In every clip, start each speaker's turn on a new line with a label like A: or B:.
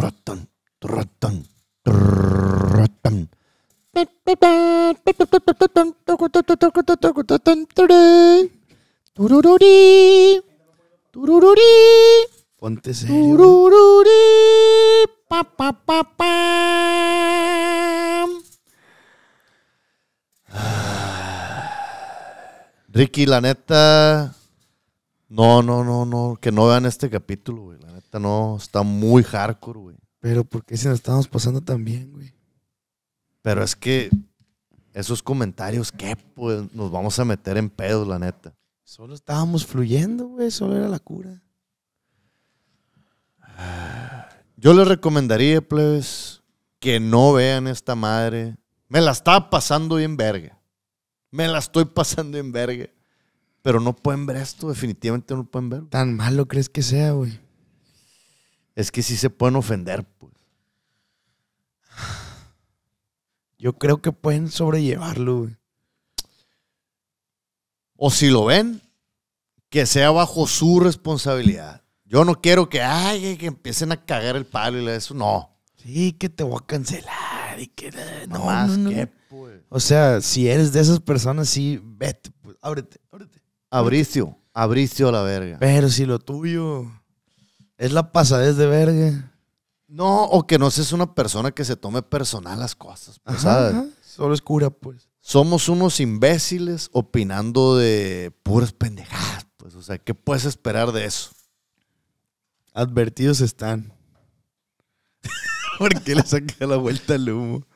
A: Tratan, tratan,
B: tratan.
C: Turururi. Turururi. Ponte serio. Turururi. Pa, pa, pa, pam.
A: Ricky, la neta, No, no, no, no. Que no vean este capítulo, güey. La neta, no. Está muy hardcore, güey.
C: Pero ¿por qué nos estamos pasando tan bien, güey?
A: Pero es que esos comentarios, ¿qué? Pues nos vamos a meter en pedos, la neta. Solo estábamos fluyendo,
C: güey. Solo era la cura.
A: Yo les recomendaría, plebes, que no vean esta madre. Me la estaba pasando bien verga. Me la estoy pasando en verga. Pero no pueden ver esto, definitivamente no lo pueden ver.
C: Tan malo crees que sea, güey. Es que sí se
A: pueden ofender, pues. Yo creo que pueden sobrellevarlo, güey. O si lo ven, que sea bajo su responsabilidad. Yo no quiero que, ay, que empiecen a cagar el palo y eso, no. Sí, que te voy a cancelar y que eh, no, No,
C: pues. O sea, si eres de esas personas, sí, vete, pues, ábrete. Abricio,
A: Abricio a la verga. Pero si lo tuyo
C: es la pasadez de verga.
A: No, o que no seas una persona que se tome personal las cosas. Pues, Solo es cura, pues. Somos unos imbéciles opinando de puras pendejadas, pues. O sea, ¿qué puedes esperar de eso? Advertidos están. ¿Por qué le saca la vuelta al humo?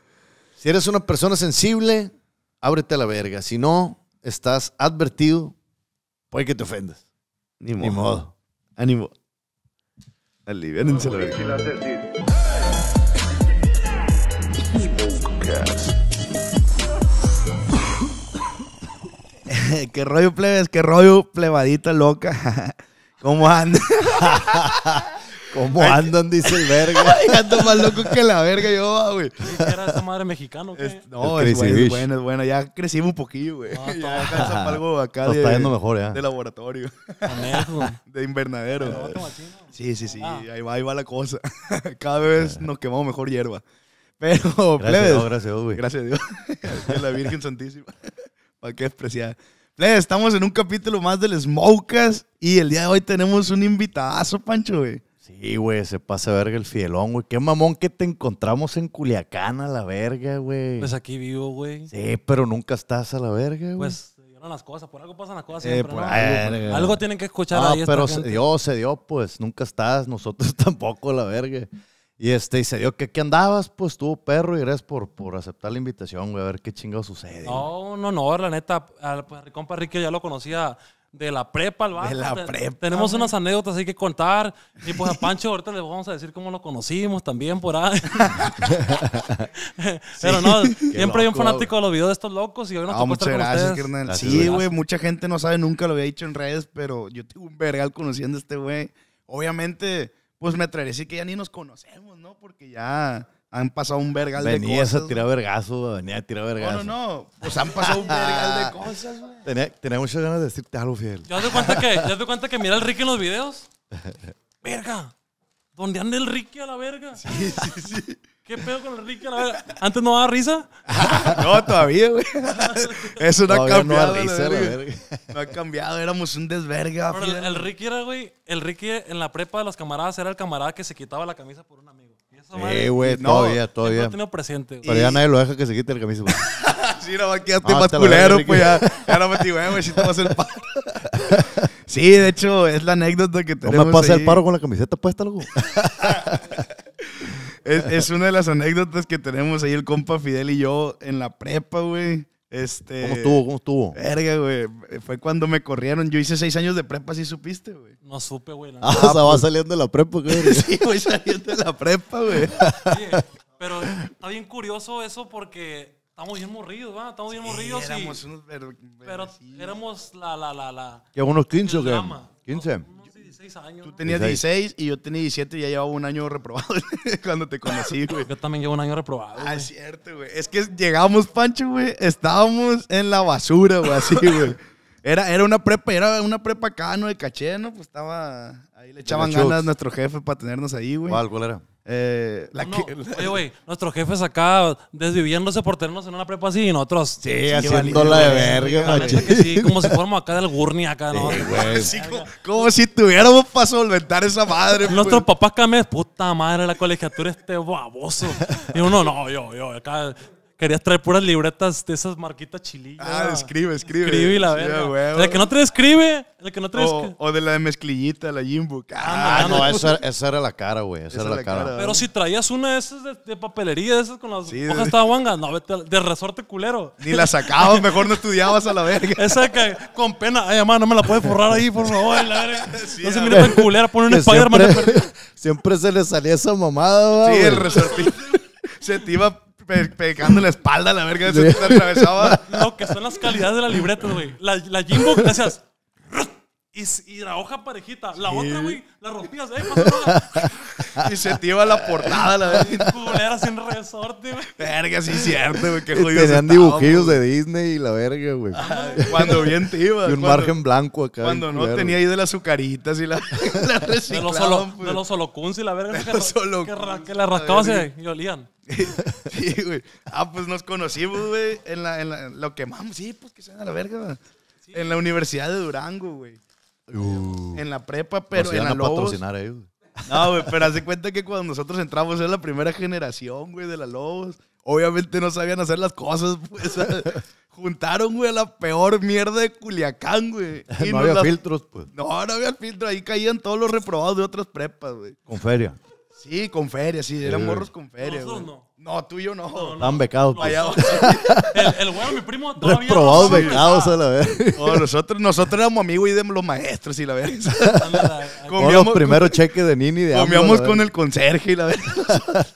A: Si eres una persona sensible, ábrete a la verga. Si no, estás advertido Oye, que te ofendas. Ni modo. Ni modo. Ánimo. Aliviánense la verga.
C: qué rollo plebes, qué rollo plebadita loca. ¿Cómo anda? ¿Cómo andan? Dice el verga. ando más loco que la verga yo, ah, güey. ¿Era esa madre mexicano? Qué? no, es, Bueno, es bueno. Ya crecimos un poquillo, güey. Ah, ya alcanzamos algo acá de, está yendo mejor, ya. de laboratorio. De invernadero. sí, sí, sí. Ah. Ahí, va, ahí va la cosa. Cada vez nos quemamos mejor hierba. Pero, gracias, a Dios, gracias, güey. Gracias a Dios. a la Virgen Santísima. ¿Para qué despreciar? Plebes, estamos en un capítulo más del Smokas y el día de hoy tenemos un invitazo, Pancho, güey.
A: Sí, güey, se pasa verga el fielón, güey. Qué mamón que te encontramos en Culiacán
C: a la verga, güey. Pues aquí vivo,
D: güey. Sí,
A: pero nunca estás a la verga, güey. Pues
D: se dieron las cosas, por algo pasan las cosas. siempre,
C: ¿no?
A: algo, tienen que escuchar no, ahí pero esta gente. se dio, se dio, pues nunca estás, nosotros tampoco a la verga. Y este, y se dio que andabas, pues tuvo perro y gracias por, por aceptar la invitación, güey, a ver qué chingado sucede.
D: No, no, no, la neta, al pues, compa Ricky ya lo conocía de la prepa, al barrio. De la prepa. Tenemos unas anécdotas hay que contar. Y pues a Pancho ahorita le vamos a decir cómo lo conocimos también por ahí. Pero no, siempre hay un fanático de los videos de estos locos y hoy nos no, ah, muchas gracias, carnal. Sí, güey,
C: mucha gente no sabe, nunca lo había dicho en redes, pero yo tengo un vergal conociendo a este güey. Obviamente, pues me atreveré que ya ni nos conocemos, ¿no? Porque ya han pasado un vergal de cosas. Venías a tirar vergazo, venía a tirar vergazo. No, no, no. Pues han pasado un vergal de cosas, güey. Tenía, muchas ganas de decirte algo, fiel ¿Ya te
A: cuenta
D: que, ya te cuenta que mira el Ricky en los videos?
B: ¡Verga!
D: ¿Dónde anda el Ricky a la verga? Sí, sí, sí. ¿Qué pedo con el Ricky a la verga? ¿Antes no daba risa? no, todavía, güey. Eso no ha cambiado. No, risa,
C: no ha cambiado, éramos un
D: desverga. Pero el, Ricky era, güey, el Ricky en la prepa de los camaradas era el camarada que se quitaba la camisa
A: por una mierda. Sí, güey, no, todavía, todavía. No tengo presente. Güey. Pero ya nadie lo deja que se quite el camisa,
B: sí, no, aquí ya estoy no, más culero, pues ya, ya no me digo, eh, güey, si te vas el paro.
C: sí, de hecho, es la anécdota que tenemos No me pasa el paro con la camiseta puesta, loco. es, es una de las anécdotas que tenemos ahí el compa Fidel y yo en la prepa, güey. Este, ¿Cómo estuvo? ¿Cómo estuvo? Verga, güey. Fue cuando me corrieron. Yo hice seis años de prepa, ¿sí supiste, güey? No supe, güey. Ah, o va saliendo de la prepa, güey. sí, voy saliendo de la prepa, güey. pero está
D: bien curioso eso porque estamos bien morridos, ¿va? Estamos bien morridos. y, Pero éramos la, la, la, la.
C: ¿Qué, unos 15 o 15. Tú tenías 16 y yo tenía 17 y ya llevaba un año reprobado cuando te conocí, güey. Yo también llevo un año reprobado. Ah, es cierto, güey. Es que llegamos, Pancho, güey. Estábamos en la basura, güey, así, güey. Era, era una prepa, era una prepa cano De caché, ¿no? Pues estaba. Ahí le echaban ganas a nuestro jefe para tenernos ahí, güey. ¿Cuál, cuál era? Eh, la
D: Oye, güey, nuestros jefes acá desviviéndose por tenernos en una prepa así y nosotros. Sí, haciéndola de verga, como si fuéramos acá del Gurney acá, ¿no? Sí, güey. como, si tuviéramos para solventar esa madre. Pues. Nuestros papás acá me puta madre, la colegiatura este baboso. Y uno, no, yo, yo, acá querías traer puras libretas
C: de esas marquitas chilillas. Ah, escribe, escribe. Escribe y la verga. el que no te escribe, el que no te escribe. O, de la mezclillita, la Jimbo. Ah, ah, ah no, esa, era la cara, güey. Esa, era la cara. Pero
D: si traías una de esas de, papelería, de esas con las sí, hojas de... no, vete de resorte
C: culero. Ni la sacabas, mejor no estudiabas a la verga. esa que con pena, ay, mamá, no me la puedes forrar ahí, por favor, la verga. no se mira tan culera, pone un Spider-Man. Siempre,
A: siempre se le salía esa mamada, güey. Sí, el resortito
C: se te iba pegando la espalda a la verga, se te atravesaba. No, que son las calidades de la libreta, güey. La, la Jimbo, gracias.
D: Y, la hoja parejita. La otra, güey, la rompías. ¿eh? y se te iba la portada, la verdad. Era sin resorte, güey. Verga,
C: sí, cierto, güey. Qué jodido. Tenían dibujillos de
A: Disney y la verga, güey. Ah, cuando bien te iba. Y un margen blanco acá. Cuando no tenía
C: ahí de las azucaritas y la, la De los, solo, pues. y la verga. De los que, la rascabas y, olían. sí, güey. Ah, pues nos conocimos, güey. En la, en la, lo quemamos. Sí, pues que se a la verga. güey En la Universidad de Durango, güey en la prepa, pero en la Lobos. No, güey, pero hace cuenta que cuando nosotros entramos era la primera generación, güey, de la Lobos. Obviamente no sabían hacer las cosas, pues. juntaron, güey, la peor mierda de Culiacán, güey. no había filtros, pues. No, no había filtros. Ahí caían todos los reprobados de otras prepas, güey. Con feria. Sí, con feria, sí. Eran morros con feria, güey. No, tú y yo no Están becados. Pues. El, el, güey, mi primo, todavía. Reprobados becados, a la vez. nosotros, nosotros éramos amigos y de los maestros, y la verga. Con primeros
B: de Nini de Comíamos con el conserje, y la verga.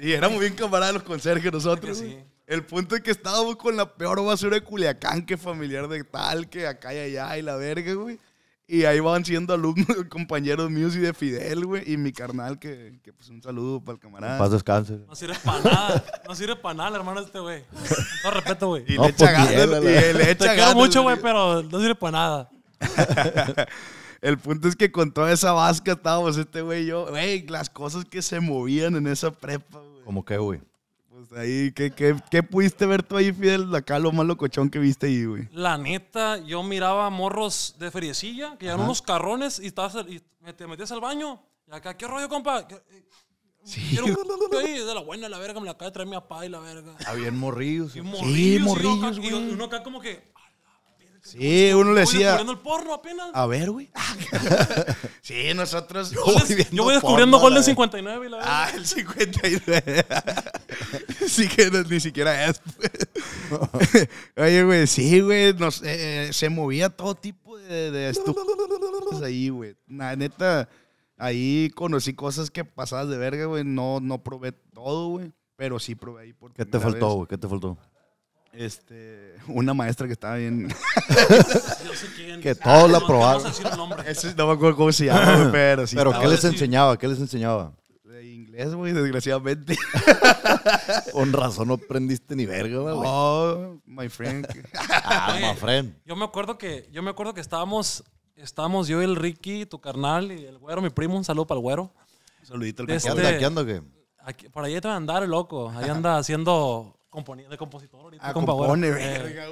B: y éramos bien
C: camaradas los conserjes nosotros. El punto es que estábamos con la peor basura de Culiacán, que familiar de tal, que acá y allá, y la verga, güey. Y ahí van siendo alumnos, compañeros míos y de Fidel, güey. Y mi carnal, que, que pues un saludo para el camarada. Paz descanse. No sirve para nada. No
D: sirve para nada, hermano este, güey. No respeto, güey. Y pues, le echa ganas. Y le echa ganas. mucho, güey, pero no sirve para nada.
C: el punto es que con toda esa vasca estábamos este güey y yo. Güey, las cosas que se movían en esa prepa, güey. ¿Cómo qué, güey? ahí, ¿qué, pudiste ver tú ahí, Fidel? Acá lo más locochón que viste ahí, güey.
D: La neta, yo miraba morros de feriecilla, que eran unos carrones y, te metías al baño. Y acá, ¿qué rollo, compa? Eh? Sí. de la buena, la verga, me la acaba de traer mi papá y la verga.
A: Habían ah, bien morrillos. Sí, morrillos.
D: güey. Y uno acá como que,
A: Sí, uno le decía. el porno apenas.
D: A ver, güey. sí, nosotros. Yo, voy descubriendo porno, gol del 59 la
C: verdad. Ah, el 59. sí que ni siquiera es. Pues. Oye, güey, sí, güey. se movía todo tipo de, de ahí, güey. La neta, ahí conocí cosas que pasadas de verga, güey. No, no probé todo, güey. Pero sí probé ahí. Por ¿Qué te faltó, güey? ¿Qué te faltó? Este, una maestra que estaba bien. Que todos ah, la probaron. no me acuerdo cómo se llama, pero sí. Pero ¿qué les enseñaba? ¿Qué les enseñaba?
A: De inglés, güey, desgraciadamente. Con razón no aprendiste ni verga, güey. Oh, my friend. Ah, my friend.
D: Yo me acuerdo que, yo me acuerdo que estábamos, estábamos yo, el Ricky, tu carnal y el güero, mi primo. Un saludo para el güero.
C: Un saludito al este, ¿Qué anda, qué anda, qué?
D: por ahí te va a andar, loco. Ahí anda haciendo de compositor ahorita. Ah, compa, eh, verga,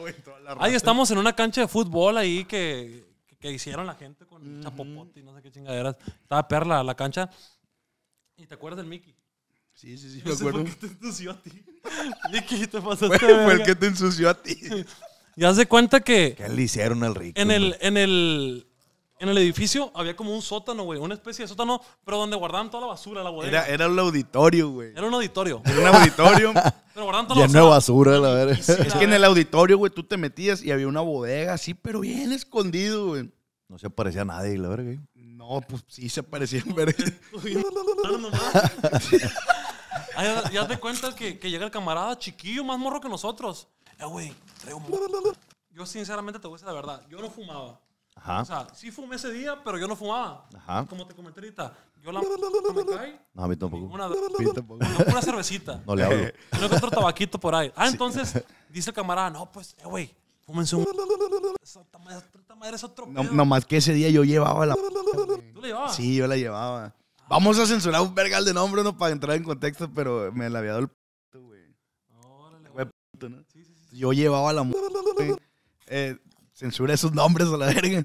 D: ahí estamos en una cancha de fútbol ahí que, que hicieron la gente con uh y no sé qué chingaderas. Estaba perla la cancha. ¿Y te acuerdas del Mickey? Sí, sí, sí, me acuerdo. Fue el que te ensució a ti. Mickey, te pasaste. Fue, fue el que te ensució a ti. y haz de cuenta que. ¿Qué le hicieron al rico? en el, en el edificio había como un sótano, güey. Una especie de sótano, pero donde guardaban toda la basura, la
C: bodega. Era, era auditorio, güey. Era un auditorio. Era un auditorio. pero guardaban la basura. la verdad. es que en el auditorio, güey, tú te metías y había una bodega así, pero bien escondido, güey.
A: No se aparecía nadie, la
C: güey. No, pues sí se aparecían verga.
D: ya, te cuentas que, que, llega el camarada chiquillo, más morro que nosotros. Eh, güey, Yo sinceramente te voy a decir la verdad. Yo no fumaba. Ajá. O sea, sí fumé ese día, pero yo no fumaba. Ajá. Como te comenté ahorita, yo la no me
A: No, a mí tampoco. Una, una cervecita. No le hablo. que otro tabaquito por ahí. Ah, entonces,
D: dice el camarada, no, pues, eh, güey,
C: fúmense un... Esa madre es otro No, nomás que ese día yo llevaba la... ¿Tú la llevabas? Sí, yo la llevaba. Vamos a censurar un vergal de nombre, no para entrar en contexto, pero me la había dado el p***, güey. Órale, güey. ¿no? Sí, sí, sí. Yo llevaba la... Eh, censura esos nombres a la verga.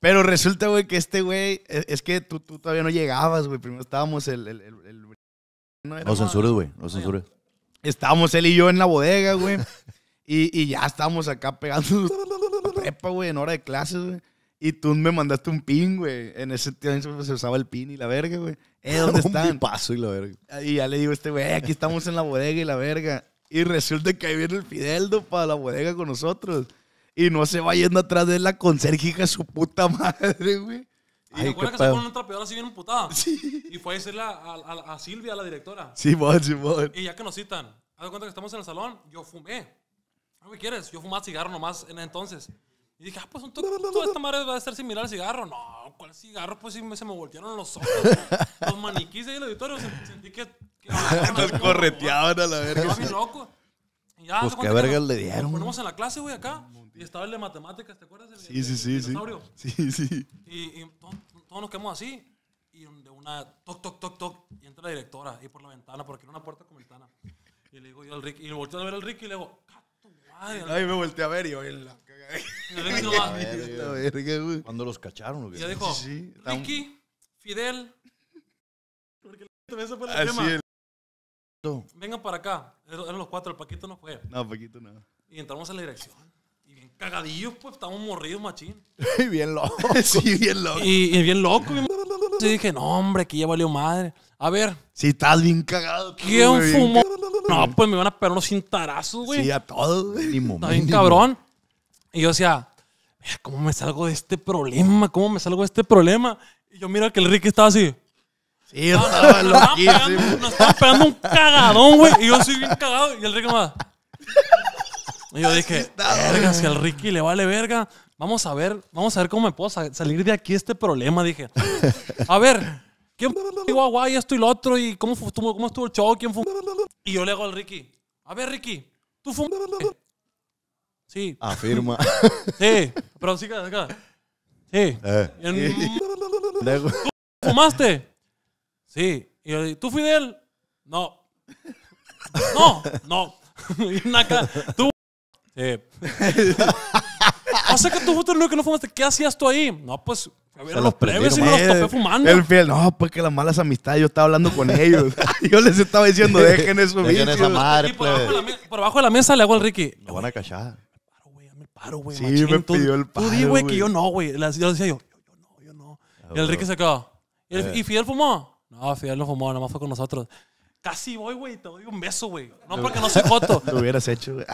C: Pero resulta, güey, que este güey, e, es, que tú, tú, todavía no llegabas, güey. Primero estábamos el... el, el, No, censures, güey, no censures. Estábamos él y yo en la bodega, güey. y, y, ya estábamos acá pegando prepa, güey, en hora de clases, güey. Y tú me mandaste un pin, güey. En ese tiempo pues, se usaba el pin y la verga, güey. Eh, ¿dónde están? Un
A: paso y la verga.
C: Y ya le digo a este güey, eh, aquí estamos en la bodega y la verga. Y resulta que ahí viene el Fideldo para la bodega con nosotros. Y no se va yendo atrás de la conserje, su puta madre, güey. Y Ay, recuerda que Con una
D: trapeadora así bien emputada. Sí. Y fue a decirle a, Silvia, a la directora. Sí,
B: bon, sí, vos.
D: Y ya que nos citan, haz cuenta que estamos en el salón, yo fumé. ¿Qué quieres? Yo fumaba cigarro nomás en entonces. Y dije, ah, pues un toda esta madre va a ser similar al cigarro. No, ¿cuál cigarro? Pues sí, me, se me voltearon los ojos. los maniquís ahí En el auditorio, sentí que... Nos correteaban a la verga. Estaba bien loco. Y ya, pues
C: qué verga le dieron. Nos ponemos en
D: la clase, güey, acá. Y estaba el de matemáticas, ¿te acuerdas? del sí, sí, sí, sí.
C: Sí,
D: Y, todos, nos quedamos así. Y de una, toc, toc, toc, toc. Y entra la directora Ahí por la ventana, porque era una puerta con ventana. Y le digo yo al Ricky, y le volteo a ver al Ricky y le digo,
C: Ay, Ahí me volteé a ver y oí la va.
A: Cuando los cacharon, Ya dijo, sí, Ricky,
C: Fidel. Porque
D: fue Así el... Ah, Vengan para acá. Eran los cuatro, el Paquito no fue.
A: No,
C: Paquito no.
D: Y entramos a la dirección cagadillos, pues estamos morridos, machín. y bien loco. sí, bien loco. Y, bien loco. Bien... Y dije, no, hombre, aquí ya valió madre. A ver. Si estás bien cagado. Qué un fumón. No, pues me van a pegar unos cintarazos, güey. Sí, a
A: todos. Está
D: bien cabrón. Y yo decía, ¿cómo me salgo de este problema? ¿Cómo me salgo de este problema? Y yo mira que el Ricky estaba así. Sí, yo estaba Nos estaban pegando un cagadón, güey. Y yo soy bien cagado. Y el Ricky más. Y yo dije, verga, si al Ricky le vale verga. Vamos a ver, vamos a ver cómo me puedo salir de aquí este problema. Dije, a ver, ¿quién fue guay esto y lo otro? ¿Y cómo, cómo estuvo el show? ¿Quién fue? Y yo le digo al Ricky, a ver, Ricky, tú fue Sí. Afirma. Sí, pero sí, acá. Eh. Sí. ¿Tú fumaste? Sí. Y yo le digo, ¿tú él? No. No, no. y ¿tú o sea que tú justo el que no fumaste. ¿Qué hacías tú ahí? No, pues a ver, los plebes y me los topé fumando. El
C: fiel, no, pues que las malas amistades, yo estaba hablando con ellos. yo les estaba diciendo, dejen eso, Dejen esa madre, pues.
D: por abajo, por de la mesa le hago al Ricky.
A: Lo van a cachar. Paro, güey, me paro, güey.
D: Sí, me pidió el paro, Tú di, güey, que yo no, güey. Yo decía yo, yo no,
A: yo no. Ah, y el Ricky se quedó. ¿Y, el, eh. ¿Y
D: Fidel fumó? No, Fidel no fumó, nada más fue con nosotros. Casi voy, güey, te doy un beso, güey. No porque no soy foto. Lo hubieras hecho, güey.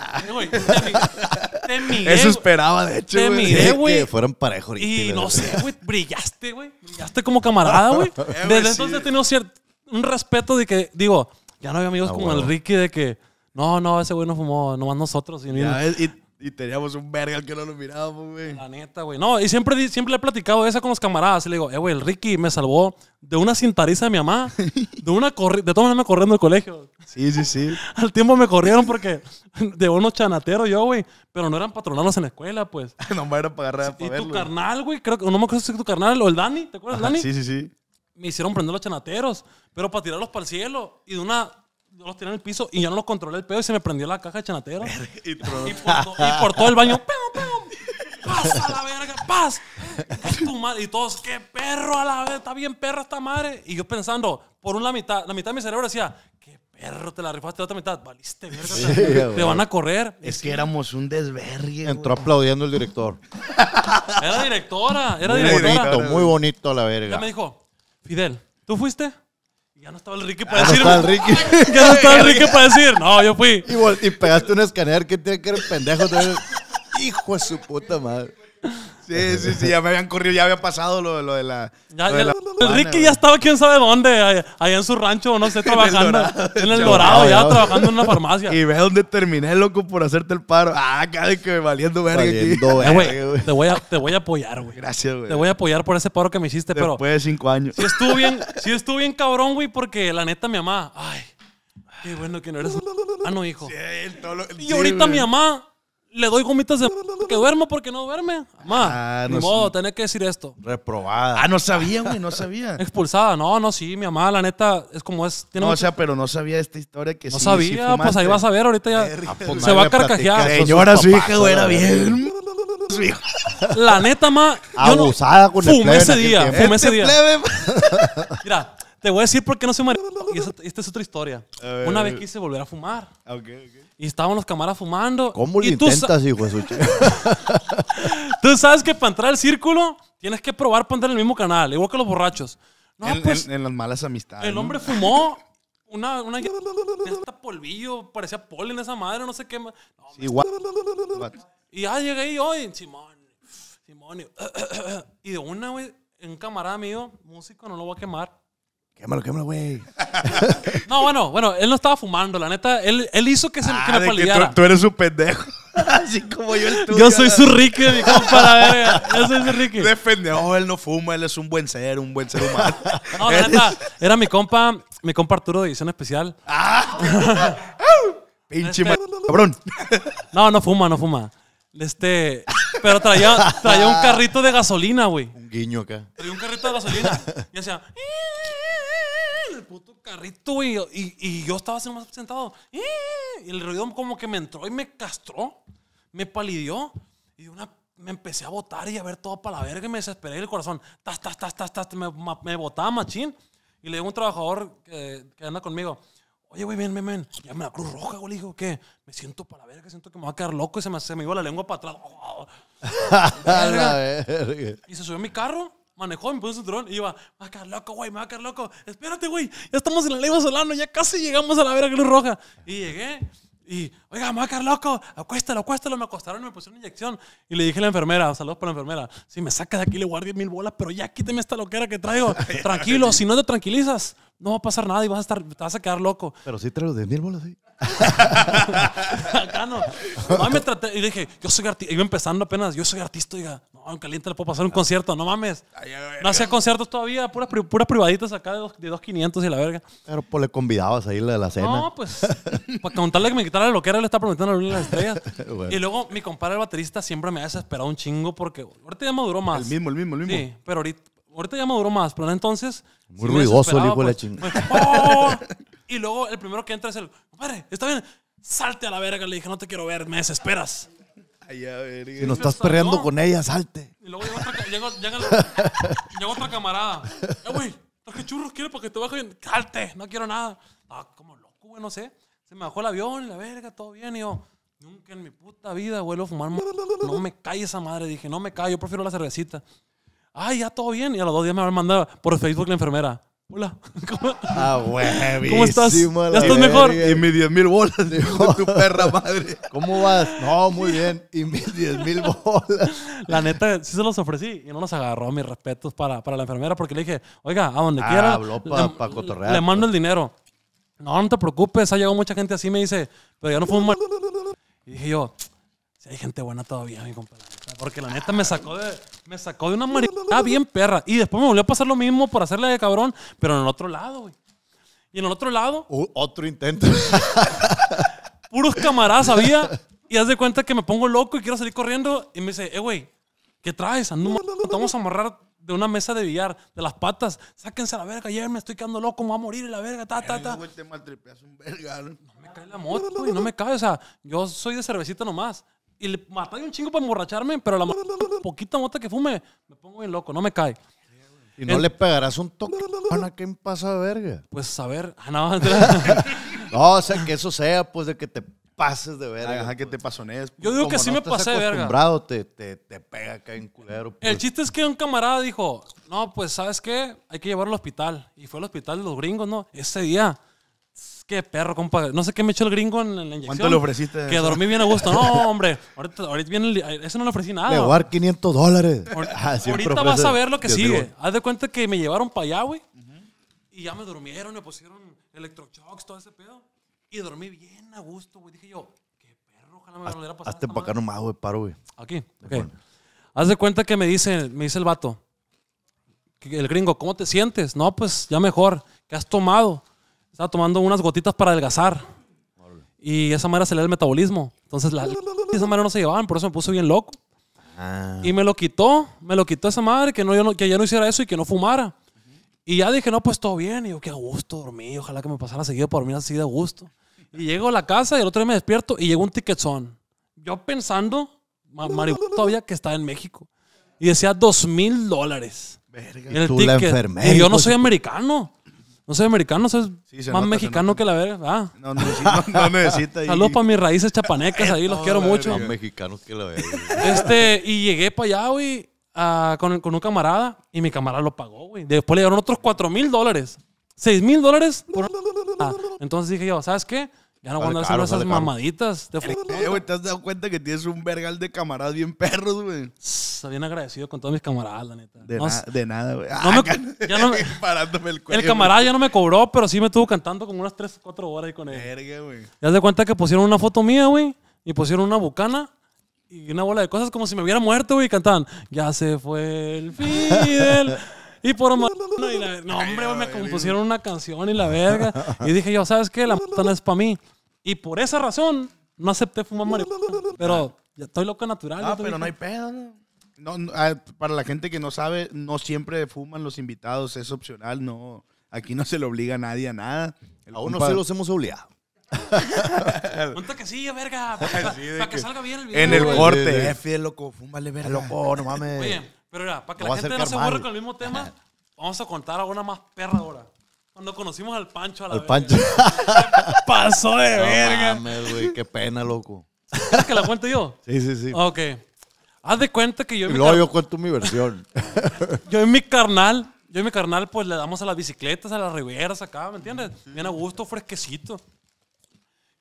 D: güey te, Eso esperaba, de hecho. Te güey. miré, güey. Que fueran parejos. Y no sé, güey, brillaste, güey. Brillaste como camarada, güey. Eh, Desde entonces he tenido cierto, un respeto de que, digo, ya no había amigos ah, como el Ricky de que, no, no, ese güey no fumó, nomás nosotros. Y, y
C: y teníamos un verga al que no lo mirábamos, güey. La neta, güey. No, y siempre, siempre
D: he platicado esa con los camaradas. Y le digo, eh, güey, el Ricky me salvó de una cintariza de mi mamá. De una corri de todas maneras corriendo del colegio. Sí, sí, sí. al tiempo me corrieron porque de unos chanateros yo, güey. Pero no eran patronados en la escuela,
C: pues. no me eran para agarrar sí, para Y tu carnal, güey.
D: Creo que no me acuerdo si tu carnal o el Dani. ¿Te acuerdas, Ajá, Dani? Sí, sí, sí. Me hicieron prender los chanateros, pero para tirarlos para el cielo. Y de una yo los tiré en el piso y ya no los controlé el pedo y se me prendió la caja de chanatera. y, por, todo el baño, ¡pum, pasa la verga! ¡Paz! Tu madre. Y todos, ¡qué perro a la vez! ¡Está bien perro esta madre! Y yo pensando, por una mitad, la mitad de mi cerebro decía, ¡qué perro! Te la rifaste la otra mitad. ¡Valiste verga! te, van a correr. Es que
C: éramos un desvergue. Entró aplaudiendo el director.
D: Era directora, era muy Bonito, muy bonito la verga. Ya me dijo, Fidel, ¿tú fuiste? ya no estaba el Ricky para decir. Ya no estaba el Ricky. para decir. No,
A: yo fui. Y, pegaste un escáner
C: que tiene que ver pendejo. Hijo de su puta madre. Sí, sí, sí, ya me habían corrido, ya había pasado lo, de la. Ricky
D: ya estaba quién sabe dónde, allá en su rancho, no sé, trabajando. en el Dorado, ya, trabajando en una farmacia. Y ve
C: dónde terminé, loco, por hacerte el paro. Ah, cada que me valiendo verga te,
D: voy a, apoyar, güey. Gracias, güey. Te voy a apoyar por ese paro
C: que me hiciste, pero. Después de cinco años. Sí, estuve bien,
D: sí estuve bien cabrón, güey, porque la neta, mi mamá. Ay, qué bueno que no eres. Ah, no, hijo. y ahorita mi mamá le doy gomitas de que duermo porque no duerme. Mamá, ah, no ni modo, tenés que decir esto.
A: Reprobada.
D: Ah, no sabía, güey, no sabía. Expulsada, no, no, sí, mi mamá, la neta, es
C: como es. no, o sea, pero no sabía esta historia que no sabía, pues ahí vas a ver, ahorita ya ah, pues, se va a carcajear. Señora, su hija, güey, era bien.
D: La neta, ma. Abusada
A: con el Fumé ese día, fumé ese este día. Mira,
D: te voy a decir por qué no se muere. Y esta, esta es otra historia. Una vez quise volver a fumar. Ok, ok. Y estaban los camaradas fumando. ¿Cómo lo intentas, hijo de su Tú sabes que para entrar al círculo tienes que probar para entrar en el mismo canal, igual que los borrachos. No, en, pues, en, las malas amistades. El hombre fumó una, una esta polvillo, parecía polen esa madre, no sé qué. No, sí, Y ya llegué ahí hoy, Simón, Simón. Y de una, güey, un camarada mío, músico, no lo voy a quemar
E: Quémalo, quémalo, güey.
D: no, bueno, bueno, él no estaba fumando, la neta. Él, él hizo que se que ah, me palideara. Tú, tú,
C: eres su pendejo. Así
B: como yo el tuyo. Yo soy su Ricky, mi compa, la verga. Yo soy
C: su Ricky. Defende, oh, él no fuma, él es un buen ser, un buen ser humano. no, neta, era mi compa,
D: mi compa Arturo de edición especial. ¡Ah!
C: Pinche este, cabrón.
D: No, no fuma, no fuma. Este, pero traía un ah. carrito de gasolina,
A: güey guiño acá.
B: Traía un carrito de gasolina y hacía. Eh",
D: el puto carrito, Y, y yo estaba más sentado. Eh", y el ruido como que me entró y me castró. Me palidió. Y una me empecé a botar y a ver todo para la verga y me desesperé el corazón. me, botaba machín. Y le digo a un trabajador que, que anda conmigo, Oye, güey, ven, ven, ven. Llame a la Cruz Roja, güey. Le digo, ¿qué? Me siento para la verga, siento que me va a quedar loco y se me, se me iba la lengua para atrás. Oh. y se subió a mi carro, manejó, me puso el cinturón y iba, me va a quedar loco, güey, me va a quedar loco. Espérate, güey, ya estamos en la Ley Solano, ya casi llegamos a la verga Cruz Roja. Y llegué y oiga, me voy a quedar loco, acuéstalo, acuéstalo, me acostaron y me pusieron una inyección. Y le dije a la enfermera, saludos para la enfermera, si me sacas de aquí le guardo 10 mil bolas, pero ya quíteme esta loquera que traigo. Tranquilo, si no te tranquilizas, no va a pasar nada y vas a estar, te vas a quedar loco.
A: Pero sí traigo 10 mil bolas, sí. Acá no. me
D: traté, y dije, yo soy artista, iba empezando apenas, yo soy artista, diga, no, caliente le puedo pasar un concierto, no mames. No hacía conciertos todavía, puras, puras privaditas acá de 2.500 y la verga.
A: Pero pues le convidabas ahí la, la cena.
B: No, pues,
D: para contarle que me quitara la loquera está prometiendo la luna y las estrellas. Y luego mi compadre, el baterista, siempre me ha desesperado un chingo porque ahorita ya maduró más. El mismo, el mismo, el mismo. Sí, pero ahorita, ahorita ya maduró más, pero entonces. Muy ruidoso el hijo de la chingada. y luego el primero que entra es el, compadre, está bien, salte a la verga. Le dije, no te quiero ver, me desesperas. y a no estás perreando con ella, salte. Y luego llega otra, llega, llega, otra camarada. Eh, güey, ¿qué churros, quiero para que te bajen. Salte, no quiero nada. Ah, como loco, güey, no sé. Se me bajó el avión, la verga, todo bien. Y yo, nunca en mi puta vida vuelvo a fumar. No me cae esa madre. Dije, no me cae, yo prefiero la cervecita. Ay, ah, ya todo bien. Y a los dos días me habían mandado por Facebook la enfermera. Hola.
A: ¿Cómo, ah,
C: güey, ¿Cómo estás? Ah, ¿Ya estás mejor? Y mis diez mil bolas, hijo de tu perra madre. ¿Cómo
D: vas? No, muy bien. Y mis 10 mil bolas. La neta, sí se los ofrecí y no nos agarró mis respetos para, para la enfermera porque le dije, oiga, a donde ah, quiera. Habló para cotorrear. Le mando pues. el dinero no, no te preocupes, ha llegado mucha gente así, me dice, pero ya no fue un mal... Y dije yo, si hay gente buena todavía, mi compadre. Porque la neta me sacó de, me sacó de una maricada bien perra. Y después me volvió a pasar lo mismo por hacerle de cabrón, pero en el otro lado, güey. Y en el otro lado... otro intento. puros camaradas había. Y haz de cuenta que me pongo loco y quiero salir corriendo. Y me dice, eh, güey, ¿qué traes? Ando, vamos a amarrar de una mesa de billar, de las patas, sáquense la verga, ayer me estoy quedando loco, me voy a morir y la verga,
C: ta, ta, ta. No me cae
D: la moto, güey, no me cae, o sea, yo soy de cervecita nomás. Y le maté un chingo para emborracharme, pero la poquita mota que fume, me pongo bien
A: loco, no me cae. ¿Y no le pegarás un toque a quién pasa verga? Pues a ver, a nada más. no, o sea, que eso sea, pues de que te pases de verga. Ajá, que te pasones. Yo digo que sí me pasé de verga. Te, te, te pega acá culero. El pues.
D: chiste es que un camarada dijo, no, pues, ¿sabes qué? Hay que llevarlo al hospital. Y fue al hospital de los gringos, ¿no? Ese día... Qué perro, compa. No sé qué me echó el gringo en, la inyección. ¿Cuánto le ofreciste? Que dormí bien a gusto. No, hombre. Ahorita, ahorita viene el, Eso no le ofrecí nada. Le voy a dar
A: 500 dólares. ahorita ah, vas a ver lo que sigue.
D: Haz de cuenta que me llevaron para allá, güey. Y ya me durmieron, me pusieron electrochocks, todo ese pedo. Y dormí bien a gusto, güey. Dije yo, qué perro, ojalá me volviera a pasar. Hazte para acá güey, paro, güey. Aquí, ok. Haz de cuenta que me dice, me dice el vato, el gringo, ¿cómo te sientes? No, pues ya mejor. ¿Qué has tomado? Estaba tomando unas gotitas para adelgazar. Y esa manera acelera el metabolismo. Entonces, la, esa manera no se llevaban, por eso me puse bien loco. Ah. Y me lo quitó, me lo quitó esa madre, que, no, yo que ya no hiciera eso y que no fumara. Y ya dije, no, pues todo bien. Y yo, qué a gusto dormí. Ojalá que me pasara seguido por dormir así de gusto. Y llego a la casa y el otro día me despierto y llegó un ticketzón. Yo pensando, Mario todavía que está en México. Y decía dos mil dólares. Y,
A: el ticket. y yo no soy
D: americano. No soy americano, soy más mexicano que la verga. Ah. No, no, no, Saludos para mis raíces chapanecas ahí, los quiero mucho. Más
A: mexicanos que la verga.
D: Este, y llegué para allá, y con, un camarada y mi camarada lo pagó, güey. Después le dieron otros 4 mil dólares. 6 mil dólares. entonces dije yo, ¿sabes qué? Ya no cuando hacer esas mamaditas. Te, eh, ¿Te has
C: dado cuenta que tienes un vergal de camaradas bien perros, güey? bien agradecido con todos mis camaradas, la neta.
D: De, nada, güey. Ah, el, camarada ya no me cobró, pero sí me estuvo cantando como unas 3, 4 horas ahí con él. Verga, güey. de cuenta que pusieron una foto mía, güey, y pusieron una bucana y una bola de cosas como si me hubiera muerto, güey, y cantaban, ya se fue el Fidel. Y por no, no, hombre, me compusieron una canción y la verga. Y dije yo, ¿sabes qué? La puta es para mí. Y por esa razón, no acepté fumar marihuana.
B: Pero ya estoy loco natural. Ah, pero no hay
C: pedo. No, ah, para la gente que no sabe, no siempre fuman los invitados, es opcional, no. Aquí no se le obliga a nadie a nada. Aún no se los hemos obligado.
A: Cuenta que sí, verga. Para, que, salga bien el video. En el güey. corte. Eh, fiel loco, fúmbale, verga. Loco, no mames. Oye, pero mira, para que la gente no se muera con el
D: mismo tema, vamos a contar a una más perra ahora. Cuando conocimos al Pancho a
A: la Al Pancho. Pasó de no verga. Mames, güey, qué pena, loco.
D: ¿Quieres que la cuento yo? Sí, sí, sí. Ok. Haz de cuenta que yo. Y luego yo
A: cuento mi versión.
D: yo en mi carnal, yo y mi carnal, pues le damos a las bicicletas, a las riberas acá, ¿me entiendes? Bien a gusto, fresquecito.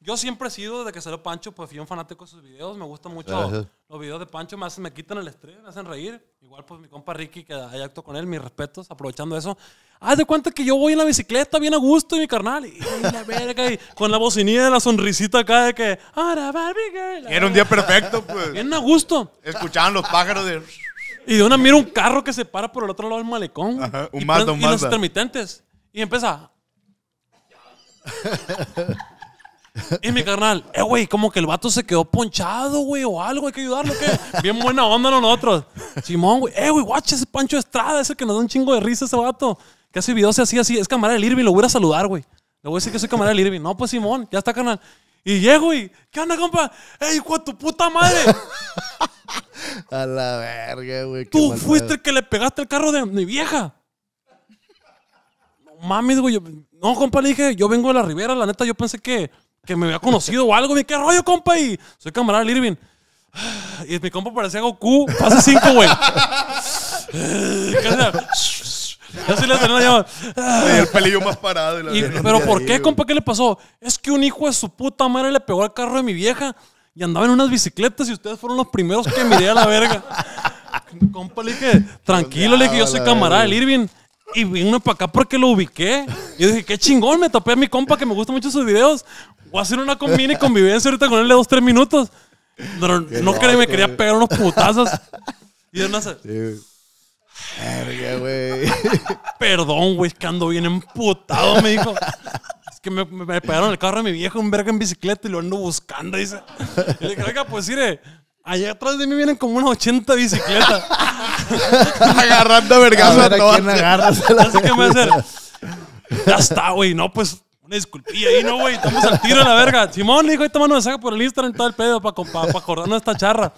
D: Yo siempre he sido, desde que salió Pancho, pues fui un fanático de sus videos. Me gustan mucho los videos de Pancho. Me, hacen, me quitan el estrés, me hacen reír. Igual, pues mi compa Ricky, que hay acto con él, mis respetos, aprovechando eso. Haz de cuenta que yo voy en la bicicleta bien a gusto y mi carnal. Y, la con la bocinilla y la sonrisita acá de que. Ahora, Barbie Era un día perfecto, pues. Bien a gusto. Escuchaban los pájaros de. Y de una mira un carro que se para por el otro lado del malecón. un y, y los intermitentes. Y empieza. Y mi carnal, eh, güey, como que el vato se quedó ponchado, güey, o algo, hay que ayudarlo, que bien buena onda nosotros. Simón, güey, eh, güey, guacha ese Pancho Estrada, ese que nos da un chingo de risa ese vato, que hace videos así, así, es camarada del Irving, lo voy a saludar, güey. Le voy a decir que soy camarada del Irving. No, pues Simón, ya está, carnal. Y llego y, ¿qué onda, compa? ¡Ey, eh, hijo tu puta madre!
A: a la verga, güey. Tú fuiste el
D: que le pegaste el carro de mi vieja. No mames, güey. No, compa, le dije, yo vengo de la Ribera, la neta, yo pensé que que me había conocido o algo. Me ¿qué rollo, compa? Y soy camarada de Irving. Y mi compa parecía Goku,
B: Pase cinco, güey.
D: se le la llamada. Y el pelillo más parado.
C: Y la y, pero ¿por qué,
D: compa? ¿Qué le pasó? Es que un hijo de su puta madre le pegó al carro de mi vieja y andaba en unas bicicletas y ustedes fueron los primeros que miré a la verga. compa, le dije, tranquilo, le que yo soy ah, camarada del Irving y vino para acá porque lo ubiqué. Y yo dije, qué chingón, me topé a mi compa que me gusta mucho sus videos. Voy a hacer una combina y convivencia ahorita con él de dos, tres minutos. no creí, me quería pegar unos putazos. Y yo no sé. Verga, güey. Perdón, güey, que ando bien emputado, me dijo. Es que me, pegaron el carro de mi viejo, un verga en bicicleta y lo ando buscando, dice. Y le dije, oiga, pues mire, Allá atrás de mí vienen como unas 80 bicicletas. Agarrando vergazo a, ver, a Quién
C: agarras a
D: hacer. Ya está, güey. No, pues una disculpilla ahí, no, güey. Estamos al tiro a la verga. Simón, hijo, dijo, tomando tomando saca por el Instagram todo el pedo para acordarnos pa, esta charra.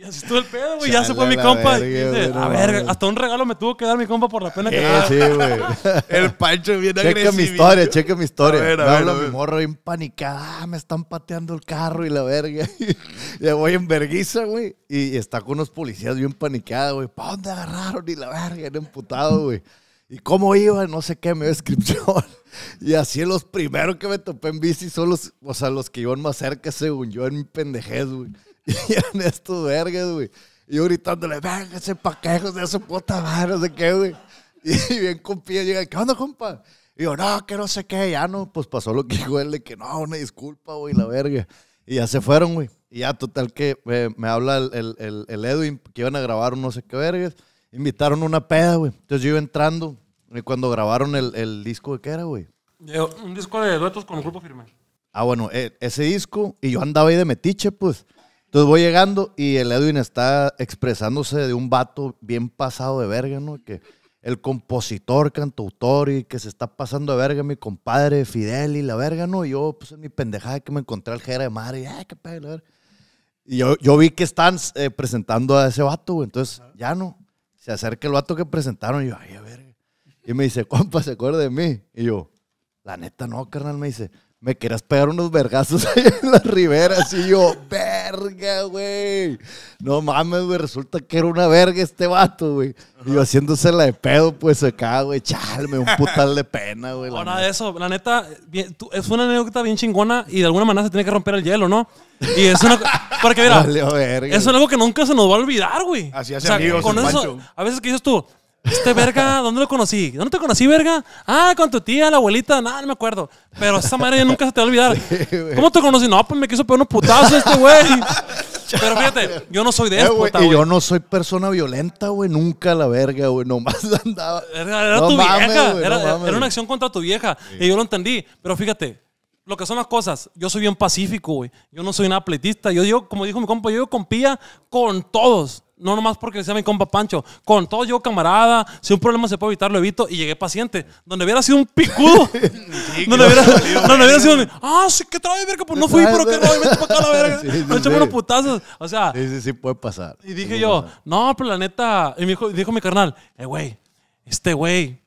D: Y así estuvo el pedo, güey. Ya se fue mi compa. dice, a ver, hasta un regalo me tuvo que dar mi compa por la pena que me Sí, güey. el Pancho viene agresivo. Checa mi historia, cheque mi historia. me mi morro
A: bien panicada. Ah, me están pateando el carro y la verga. ya voy en verguiza, güey. Y está con unos policías bien paniqueados, güey. ¿Para
E: dónde agarraron?
A: Y la verga, era emputado, güey. ¿Y cómo iba? No sé qué, me descripción. Y así los primeros que me topé en bici son los, o sea, los que iban más cerca, según yo, en mi pendejez, güey. Y en estos vergas, güey. Y yo gritándole, véngase ese quejos de su puta madre, no sé qué, güey. Y bien compía llega, ¿qué onda, compa? Y yo, no, que no sé qué, ya no. Pues pasó lo que dijo él, de que no, una disculpa, güey, la verga. Y ya se fueron, güey. Y ya, total, que eh, me habla el, el, el, Edwin, que iban a grabar un no sé qué vergas. Invitaron una peda, güey. Entonces yo iba entrando. Y cuando grabaron el, disco, ¿de qué era, güey?
D: Un disco de duetos con el grupo firme.
A: Ah, bueno, e, ese disco. Y yo andaba ahí de metiche, pues. Entonces voy llegando y el Edwin está expresándose de un vato bien pasado de verga, ¿no? Que el compositor, cantautor y que se está pasando de verga, mi compadre Fidel y la verga, ¿no? Y yo, pues en mi pendejada que me encontré al Jera de Madre, y, ay, qué pedo, Y yo, yo vi que están eh, presentando a ese vato, Entonces, ya no. Se acerca el vato que presentaron y yo, ay, a verga. Y me dice, compa, ¿se acuerda de mí? Y yo, la neta no, carnal, me dice, me querías pegar unos vergazos ahí en las riberas. Y yo, verga, güey. No mames, güey. Resulta que era una verga este vato, güey. Y yo haciéndose la de pedo, pues acá, güey. Chalme, un putal de pena, güey. Ahora
D: de eso, la neta, es una anécdota bien chingona y de alguna manera se tiene que romper el hielo, ¿no? Y es una. Porque mira, verga, eso es algo que nunca se nos va a olvidar, güey.
E: Así hace amigos,
D: A veces que dices tú, este verga, ¿dónde lo conocí? ¿Dónde te conocí, verga? Ah, con tu tía, la abuelita, nada, no me acuerdo. Pero esa madre ya nunca se te va a olvidar. ¿Cómo te conocí? No, pues me quiso pegar unos putazos este güey. Pero fíjate, yo no soy de eh, eso, güey. Y yo
A: no soy persona violenta, güey. Nunca la verga, güey. Nomás
D: andaba. Era, tu vieja. era, una acción contra tu vieja. Y yo lo entendí. Pero fíjate, lo que son las cosas, yo soy bien pacífico, güey. Yo no soy un atletista. Yo digo, como dijo mi compa, yo compía con todos no nomás porque sea mi compa Pancho, con todo yo camarada, si un problema se puede evitar, lo evito y llegué paciente, donde hubiera sido un picudo, donde, hubiera, sido donde sido, ah, sí, que trae verga, pues no fui, pero que no, me para acá la verga, Me sí, no unos putazos, o sea.
A: Sí, sí, sí, puede pasar. Y dije yo,
D: no, pero la neta, y me dijo, dijo mi carnal, eh, güey, este güey,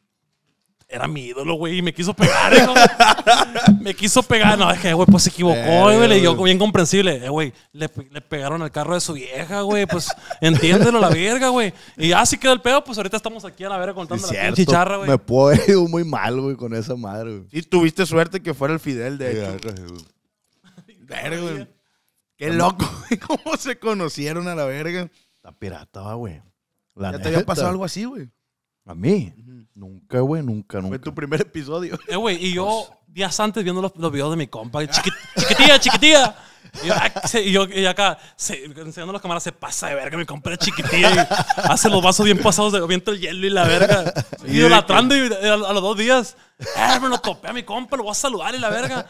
D: era mi ídolo, güey, y me quiso pegar, güey. ¿eh? me quiso pegar. No, es que, güey, pues se equivocó, güey, le dio bien comprensible. Eh, güey, le, pegaron al carro de su vieja, güey, pues entiéndelo, la verga, güey. Y así quedó el pedo, pues ahorita estamos aquí a la verga contando la chicharra, güey. Me puedo
A: muy mal, güey, con esa madre, güey. Y tuviste suerte
C: que fuera el Fidel, de hecho. verga, güey. Qué loco, güey, cómo se conocieron a la verga.
A: La pirata, güey. ¿Ya te había pasado algo así, güey? A mí. Nunca, güey, nunca, nunca. Fue tu
C: primer episodio. Eh, güey, y yo
D: días antes viendo los, videos de mi compa, chiquitilla, chiquitilla. Y yo, ah, acá, enseñando las cámaras, se pasa de verga, mi compa era chiquitilla hace los vasos bien pasados, de, viento el hielo y la verga. y idolatrando y a, a los dos días eh, me lo topé a mi compa, lo voy a saludar y la verga.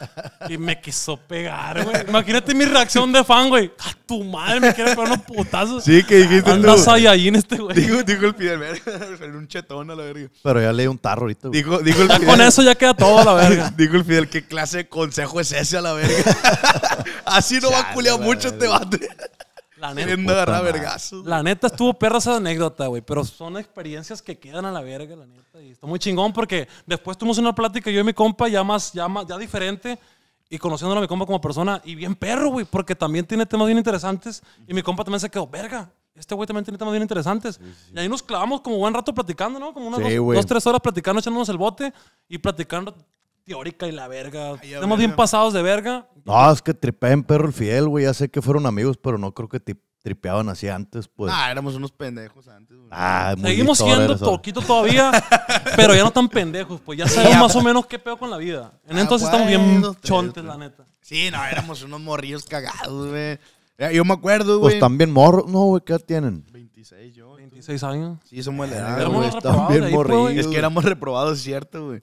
D: Y me quiso pegar, güey. Imagínate mi reacción de fan, güey. A
C: tu madre, me quiere pegar unos putazos. Sí, que dijiste Un tú. ahí en este, güey. Dijo, el Fidel, un chetón a la verga.
A: Pero ya leí un tarro ahorita, güey. Dijo, el Fidel. con eso ya queda todo a la verga. Digo el Fidel,
C: ¿qué clase de consejo es ese a la verga? Así no va a culiar mucho este bate.
D: La neta. estuvo perra esa anécdota, güey. Pero son experiencias que quedan a la verga, la neta. Y está muy chingón porque después tuvimos una plática yo y mi compa ya más, ya más, ya diferente. Y conociéndolo a mi compa como persona. Y bien perro, güey. Porque también tiene temas bien interesantes. Y mi compa también se quedó, verga. Este güey también tiene temas bien interesantes. Y ahí nos clavamos como buen rato platicando, ¿no? Como unas dos, dos, tres horas platicando, echándonos el bote y platicando teórica y la verga. Estamos bien pasados de verga.
A: No, es que en perro el fiel, güey. Ya sé que fueron amigos, pero no creo que tripeaban así antes, pues. Ah, éramos unos pendejos antes, güey. Ah, Seguimos
D: siendo poquito todavía, pero ya no tan pendejos, pues ya sabemos más o menos qué pedo con la vida. En
C: ah, entonces estamos bien chontes, la neta. Sí, no, éramos unos morrillos cagados, güey. Yo me acuerdo, pues güey. Pues también
A: morros, no, güey, ¿qué edad tienen?
B: 26 yo. ¿26
C: años? Sí, somos la edad, bien pues, morrillos Es que éramos reprobados, cierto, güey.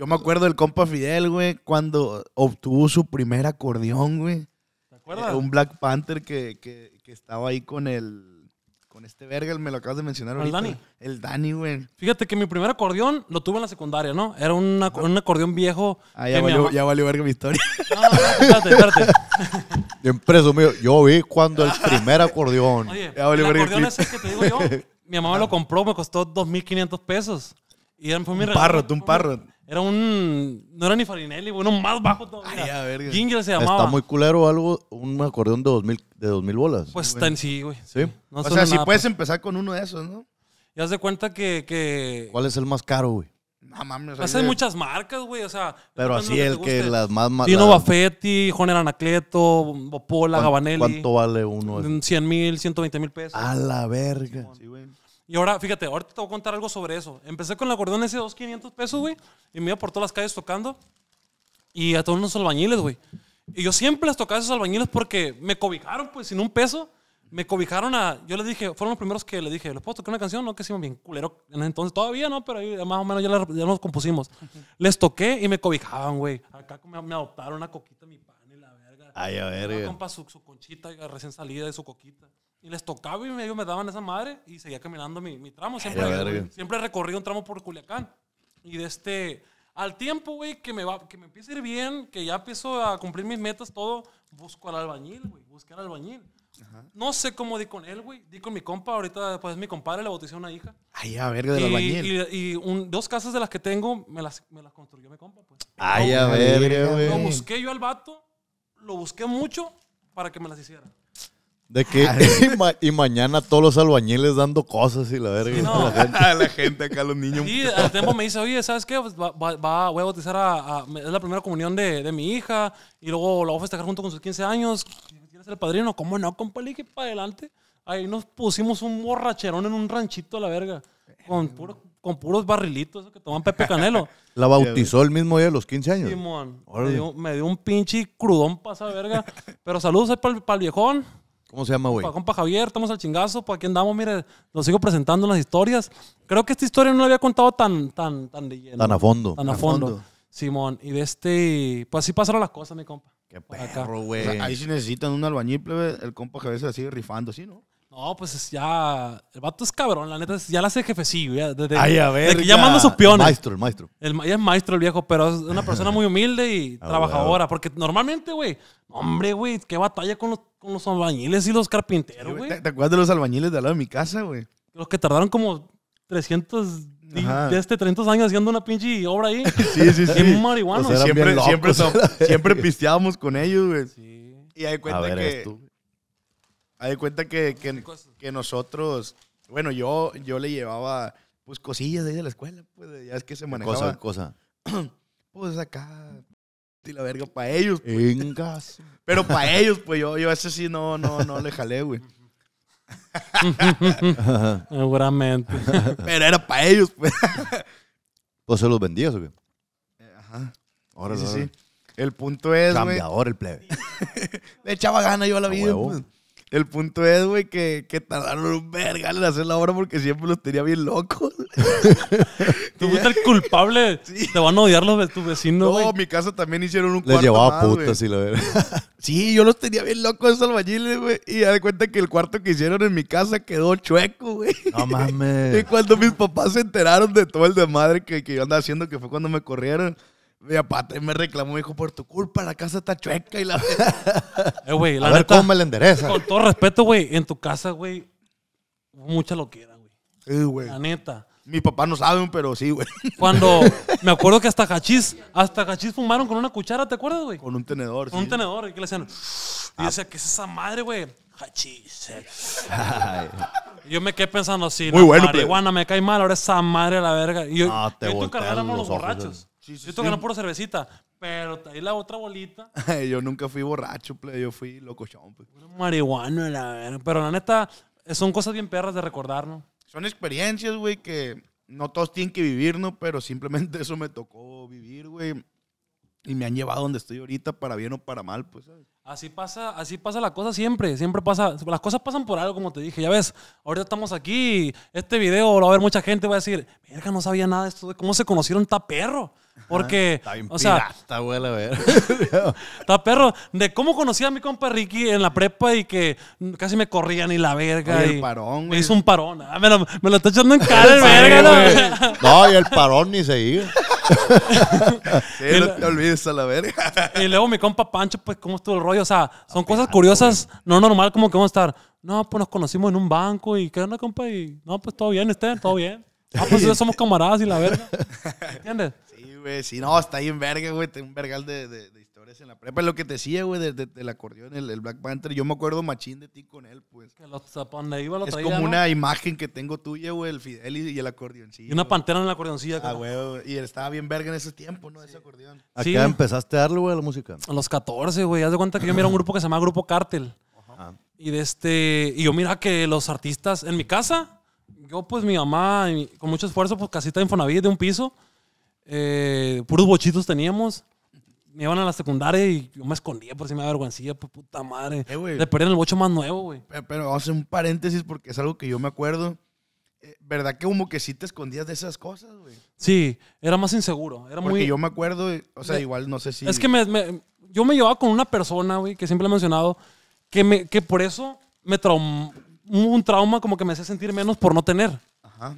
C: Yo me acuerdo del compa Fidel, güey, cuando obtuvo su primer acordeón, güey.
B: ¿Te acuerdas? un
C: Black Panther que, que, estaba ahí con el. Con este verga, me lo acabas de mencionar ahorita. El Dani. El Dani, güey.
D: Fíjate que mi primer acordeón lo tuve en la secundaria, ¿no?
C: Era un, acordeón viejo.
A: Ah, ya, valió, verga mi historia.
C: No, no, espérate, espérate. Bien presumido.
A: Yo vi cuando el primer acordeón. Oye, el acordeón es que te digo yo. Mi mamá me lo compró,
D: me costó 2.500 pesos. Y un un parrot. Era un. No
C: era ni Farinelli, bueno, más bajo todavía. Ay, a ver, Ginger se llamaba. Está muy
A: culero o algo, un acordeón de 2000, de mil bolas. Pues está en sí, güey. Sí. o sea, si puedes
C: empezar con uno de esos, ¿no?
D: ya
A: haz de cuenta que. ¿Cuál es el más caro, güey? No
D: mames. Hacen muchas marcas, güey, o sea.
A: Pero así el que las más. más Tino la... Baffetti,
D: Joner Anacleto, Bopola, Gabanelli. ¿Cuánto vale uno? cien mil, veinte mil pesos. A la verga. Sí, güey. Y ahora, fíjate, ahorita te voy a contar algo sobre eso. Empecé con la acordeón ese de 2,500 pesos, güey. Y me iba por todas las calles tocando. Y a todos los albañiles, güey. Y yo siempre les tocaba a esos albañiles porque me cobijaron, pues, sin un peso. Me cobijaron a. Yo les dije, fueron los primeros que les dije, ¿les puedo tocar una canción? No, que hicimos bien culero. En entonces todavía no, pero ahí, más o menos ya, ya nos compusimos. Les toqué y me cobijaban, güey. Acá me, adoptaron una coquita, mi pan y la verga. Ay, a ver, güey. compa, su conchita recién salida de su coquita. Y les tocaba y medio me daban esa madre y seguía caminando mi, mi tramo. Siempre, siempre recorrí un tramo por Culiacán. Y de este, al tiempo, güey, que me, va, que me empiece a ir bien, que ya empiezo a cumplir mis metas, todo, busco al albañil, güey, busqué al albañil. No sé cómo di con él, güey. Di con mi compa, ahorita pues es mi compadre, le bauticé a una hija.
C: Ay, a verga del albañil.
D: Y, y dos casas de las que tengo me las, me las construyó mi compa,
C: pues. Ay, a verga, güey. Lo busqué
D: yo al vato, lo busqué mucho para que me las hiciera. De que
A: y, mañana todos los albañiles dando cosas y la verga.
C: la gente. acá, los niños. Y al
D: tiempo me dice, oye, ¿sabes qué? Pues, voy a bautizar a, Es la primera comunión de, mi hija y luego la voy a festejar junto con sus 15 años. ¿Quieres ser el padrino? ¿Cómo no, compa? que para adelante. Ahí nos pusimos un borracherón en un ranchito a la verga. Con puro con puros barrilitos que toman Pepe Canelo.
A: La bautizó el mismo día de los 15 años.
D: me dio, un pinche crudón esa verga. Pero saludos ahí pa'l viejón.
A: ¿Cómo se llama, güey? Para
D: compa Javier, estamos al chingazo, para aquí andamos, mire, nos sigo presentando las historias. Creo que esta historia no la había contado tan, tan, tan de lleno. Tan a fondo. Tan a, fondo. Simón,
C: y de este, pues así pasaron las cosas, mi compa. Qué perro, güey. ahí sí necesitan un albañil, el compa que a veces sigue rifando, ¿sí, no?
D: No, pues ya. El vato es cabrón, la neta. Ya la hace jefecillo. Ya, Ay, a ver. ya, manda sus peones. maestro, el maestro. El, ya es maestro el viejo, pero es una persona muy humilde y trabajadora. Porque normalmente, güey. Hombre, güey, qué batalla con los, con los albañiles y los carpinteros, güey. ¿te, acuerdas de los albañiles de al lado de mi casa, güey? Los que tardaron como 300. De este 300 años haciendo una pinche obra ahí. Sí, sí, sí. marihuana. O siempre, siempre, pisteábamos
C: con ellos, güey. Sí. Y hay cuenta que hay cuenta que, que, nosotros, bueno, yo, yo le llevaba pues cosillas de ahí de la escuela, pues ya es que se manejaba. Cosa, cosa. pues acá, y la verga para ellos. Pues. Pero para ellos, pues yo, yo ese sí no, no, no le jalé, güey.
D: Seguramente.
A: Pero era para ellos, pues. Pues se los vendías, güey. Eh,
C: ajá. Ahora sí, sí, sí, El punto es. Cambiador, el plebe. le echaba gana yo a la, vida. Pues. El punto es, güey, que, tardaron un verga en hacer la obra porque siempre los tenía bien locos. Tú fuiste el culpable. Te van a odiar los de tus vecinos, No, mi casa también hicieron un Les llevaba putas si lo Sí, yo los tenía bien locos esos albañiles, güey. Y ya de cuenta que el cuarto que hicieron en mi casa quedó chueco, güey. No mames. Y cuando mis papás se enteraron de todo el de que, que yo andaba haciendo, que fue cuando me corrieron, mi papá me reclamó, me dijo, por tu culpa la casa está chueca y la... Eh, a ver cómo me la
A: endereza. Con todo respeto,
D: güey, en tu casa, güey, mucha loquera, güey. güey. La neta. Mi papá no sabe, pero sí, güey. Cuando, me acuerdo que hasta cachis, hasta cachis fumaron con una cuchara, ¿te acuerdas, güey? Con un tenedor, Con un tenedor, y que le decían Y decía, ¿qué es esa madre, güey? Hachís. Yo me quedé pensando así, Muy bueno, marihuana me cae mal, ahora esa madre a la verga. Y yo, te tú los borrachos. Sí, yo no por cervecita, pero ahí la otra bolita.
C: yo nunca fui borracho, yo fui locochón. Pues. Marihuana, Pero la neta, eh, son cosas bien perras de recordar, ¿no? Son experiencias, güey, que no todos tienen que vivir, ¿no? Pero simplemente eso me tocó vivir, güey. Y me han llevado donde estoy ahorita, para bien o para mal, pues,
D: Así pasa, así pasa la cosa siempre, siempre pasa, las cosas pasan por algo, como te dije, ya ves, ahorita estamos aquí, este video lo va a ver mucha gente, va a decir, verga, no sabía nada de esto, de cómo se conocieron, está perro, porque, o sea, está a ver. está perro, de cómo conocí a mi compa Ricky en la prepa y que casi me corrían y la verga, y el parón, me hizo un parón, ah, me, lo, está echando en cara el verga, No, y el
C: parón ni se iba y
D: luego mi compa Pancho, pues, ¿cómo estuvo el rollo? O sea, son cosas ah, curiosas, no normal, como que vamos a estar. No, pues nos conocimos en un banco y qué onda, compa, y no, pues todo bien, estén, todo bien. Ah, pues somos camaradas y la verga.
C: ¿Entiendes? Sí, güey, sí, no, está ahí en verga, güey, un vergal de en la prepa. Lo que te decía, güey, del de, acordeón, el, el, Black Panther. Yo me acuerdo machín de
B: ti con él, pues. Que iba lo traía, Es como una imagen
C: que tengo tuya, güey, el Fidel y, el acordeoncillo. Y una pantera en el acordeoncillo. Ah, güey, y él estaba bien verga en esos tiempos, ¿no? Ese acordeón. ¿A qué
D: empezaste a darle, güey, a la música? A los 14, güey. Haz de cuenta que yo miraba un grupo que se llama Grupo Cartel Ajá. Y de este... Y yo mira que los artistas... En mi casa, yo pues mi mamá, con mucho esfuerzo, pues casita en Infonavit de un piso... Eh, puros bochitos teníamos
C: me iban a la secundaria y yo me escondía por si me avergüencía, pues puta madre. Eh, Le Le en el bocho más nuevo, güey. Pero, pero hacer un paréntesis porque es algo que yo me acuerdo. Eh, ¿Verdad que como que sí te escondías de esas cosas, güey? Sí, era más inseguro. Era porque muy... yo me acuerdo, o sea, igual no sé si... Es que
D: me, yo me llevaba con una persona, güey, que siempre he mencionado, que, me, que por eso me un trauma como que me hacía sentir menos por no tener.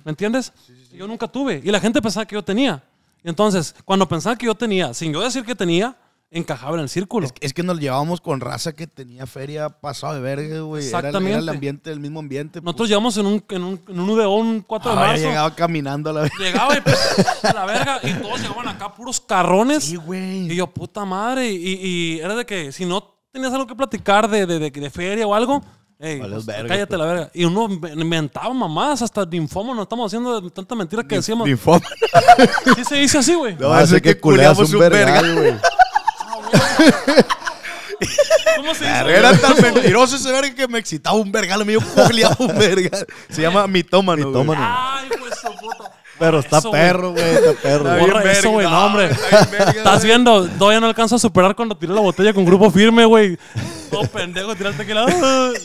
D: ¿Me entiendes? Yo nunca tuve. Y la gente pensaba que yo tenía. Entonces, cuando pensaba que yo tenía, sin yo decir que tenía, encajaba en el círculo. Es, que nos llevábamos con raza que tenía
C: feria pasado de verga, güey. Exactamente. Era, el ambiente, el mismo ambiente.
D: Nosotros pues. llevábamos en un, en un, un UDO un 4 de ah, marzo. Llegaba caminando
C: a la verga. Llegaba y pues, a la verga y todos llegaban acá puros carrones. Sí,
D: güey. Y yo, puta madre. Y, y, era de que si no tenías algo que platicar de feria o algo Ey, pues, cállate la verga. Y uno inventaba mamadas hasta linfoma, no estamos haciendo tanta mentira que decíamos. Linfoma. ¿Qué se dice así, güey? No, hace ah, que, que culeas un verga,
A: ah, güey. ¿Cómo se dice? Era tan mentiroso
C: ese verga que me excitaba un verga Lo mío culeaba un verga. Se llama mitómano. Mitómano. Ay, pues, pero está perro, güey.
A: Está perro. Está Borra eso, güey.
C: No, hombre. Estás
D: viendo. Todavía no alcanzo a superar cuando tiré la botella con grupo firme, güey. Todo pendejo, tiraste aquí la.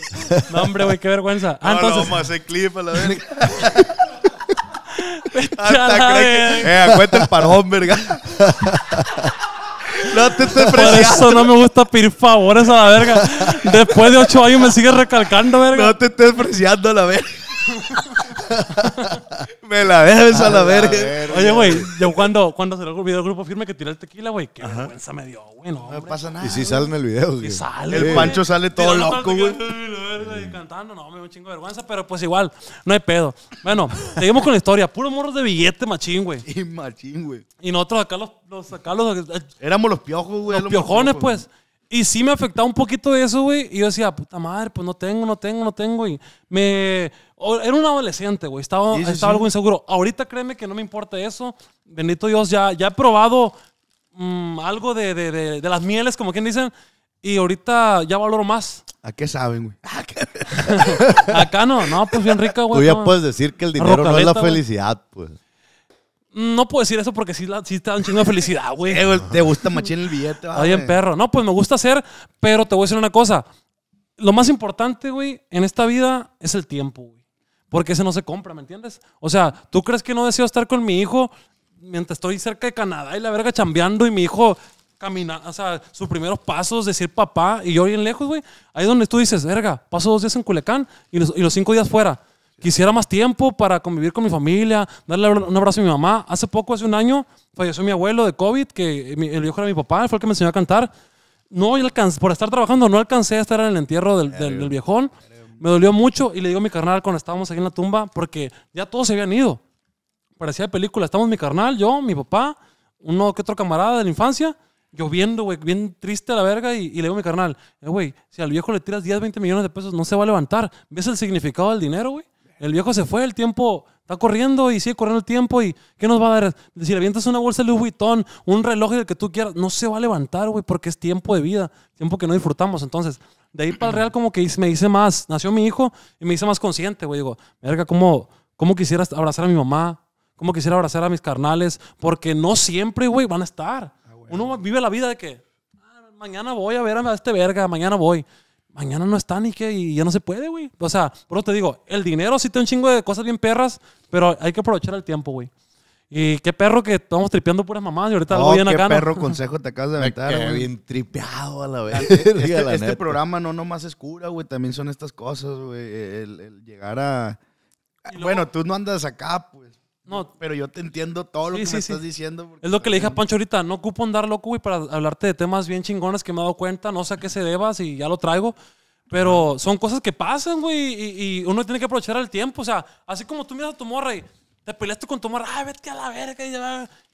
D: No, hombre, güey. Qué vergüenza. Ah, no, entonces. No, vamos a hacer clip a la verga.
C: Hasta ah, cree
B: Eh, acuérdate el parón,
D: verga. No te estés Por eso no me gusta pedir favores a la verga. Después de ocho años
C: me sigues recalcando, verga. No te estés preciando a la verga. me la dejas a la, verga. Oye, güey, yo
D: cuando, cuando se lo olvidó el grupo firme que tiré el tequila, güey, qué vergüenza me dio, güey. No, pasa nada. Y si sale en el video, güey. sale. El Pancho sale todo loco, güey. Cantando, no, me da un chingo de vergüenza, pero pues igual, no hay pedo. Bueno, seguimos con la historia. Puro morros de billete, machín, güey. Y machín, güey. Y nosotros acá los. los, acá los eh, Éramos los piojos, güey. Los, piojones, pues. Y sí me afectaba un poquito eso, güey. Y yo decía, puta madre, pues no tengo, no tengo, no tengo. Y me era un adolescente, güey. Estaba, algo inseguro. Ahorita créeme que no me importa eso. Bendito Dios, ya, ya he probado mm, algo de, las mieles, como quien dicen. Y ahorita ya valoro más.
C: ¿A qué saben, güey?
D: Acá no, no, pues bien rica, güey. Tú ya puedes decir que
C: el dinero no es la
A: felicidad, pues.
D: No puedo decir eso porque sí, sí te dan chingo de felicidad, güey. Eh, te gusta machín el billete, güey. Oye, perro. No, pues me gusta hacer, pero te voy a decir una cosa. Lo más importante, güey, en esta vida es el tiempo, güey porque ese no se compra, ¿me entiendes? O sea, ¿tú crees que no deseo estar con mi hijo mientras estoy cerca de Canadá y la verga chambeando y mi hijo camina, o sea, sus primeros pasos, decir papá y yo bien lejos, güey? Ahí donde tú dices, verga, paso dos días en Culecán y los, cinco días fuera. Quisiera más tiempo para convivir con mi familia, darle un abrazo a mi mamá. Hace poco, hace un año, falleció mi abuelo de COVID, que el viejo era mi papá, fue el que me enseñó a cantar. No alcancé, por estar trabajando, no alcancé a estar en el entierro del, del, del viejón. Me dolió mucho y le digo a mi carnal cuando estábamos aquí en la tumba, porque ya todos se habían ido. Parecía de película. Estamos mi carnal, yo, mi papá, uno que otro camarada de la infancia, lloviendo, güey, bien triste a la verga. Y, le digo a mi carnal, eh, güey, si al viejo le tiras 10, 20 millones de pesos, no se va a levantar. ¿Ves el significado del dinero, güey? El viejo se fue, el tiempo está corriendo y sigue corriendo el tiempo. ¿Y qué nos va a dar? Si le avientas una bolsa de Louis Vuitton, un reloj del que tú quieras, no se va a levantar, güey, porque es tiempo de vida, tiempo que no disfrutamos. Entonces, de ahí para el Real como que me hice más, nació mi hijo y me hice más consciente, güey. Digo, verga, ¿cómo, cómo quisiera abrazar a mi mamá? ¿Cómo quisiera abrazar a mis carnales? Porque no siempre, güey, van a estar. Ah, Uno vive la vida de que ah, mañana voy a ver a este verga, mañana voy. Mañana no está ni que y ya no se puede, güey. O sea, por eso te digo, el dinero sí te un chingo de cosas bien perras, pero hay que aprovechar el tiempo, güey. Y qué perro que estamos tripeando puras mamás y ahorita oh, bien acá. Qué perro
E: consejo
C: te acabas de aventar, güey. Bien tripeado a la vez. Este, este programa no nomás es cura, güey. También son estas cosas, güey. El, llegar a. bueno, tú no andas acá, pues. No. Pero yo te entiendo todo lo que me estás diciendo. Es lo que le dije a Pancho ahorita. No ocupo andar loco,
D: güey, para hablarte de temas bien chingones que me he dado cuenta. No sé a qué se debas y ya lo traigo. Pero son cosas que pasan, güey, y, y, uno tiene que aprovechar el tiempo. O sea, así como tú miras a tu morra y te peleaste con tu morra, ay, vete a la verga. Y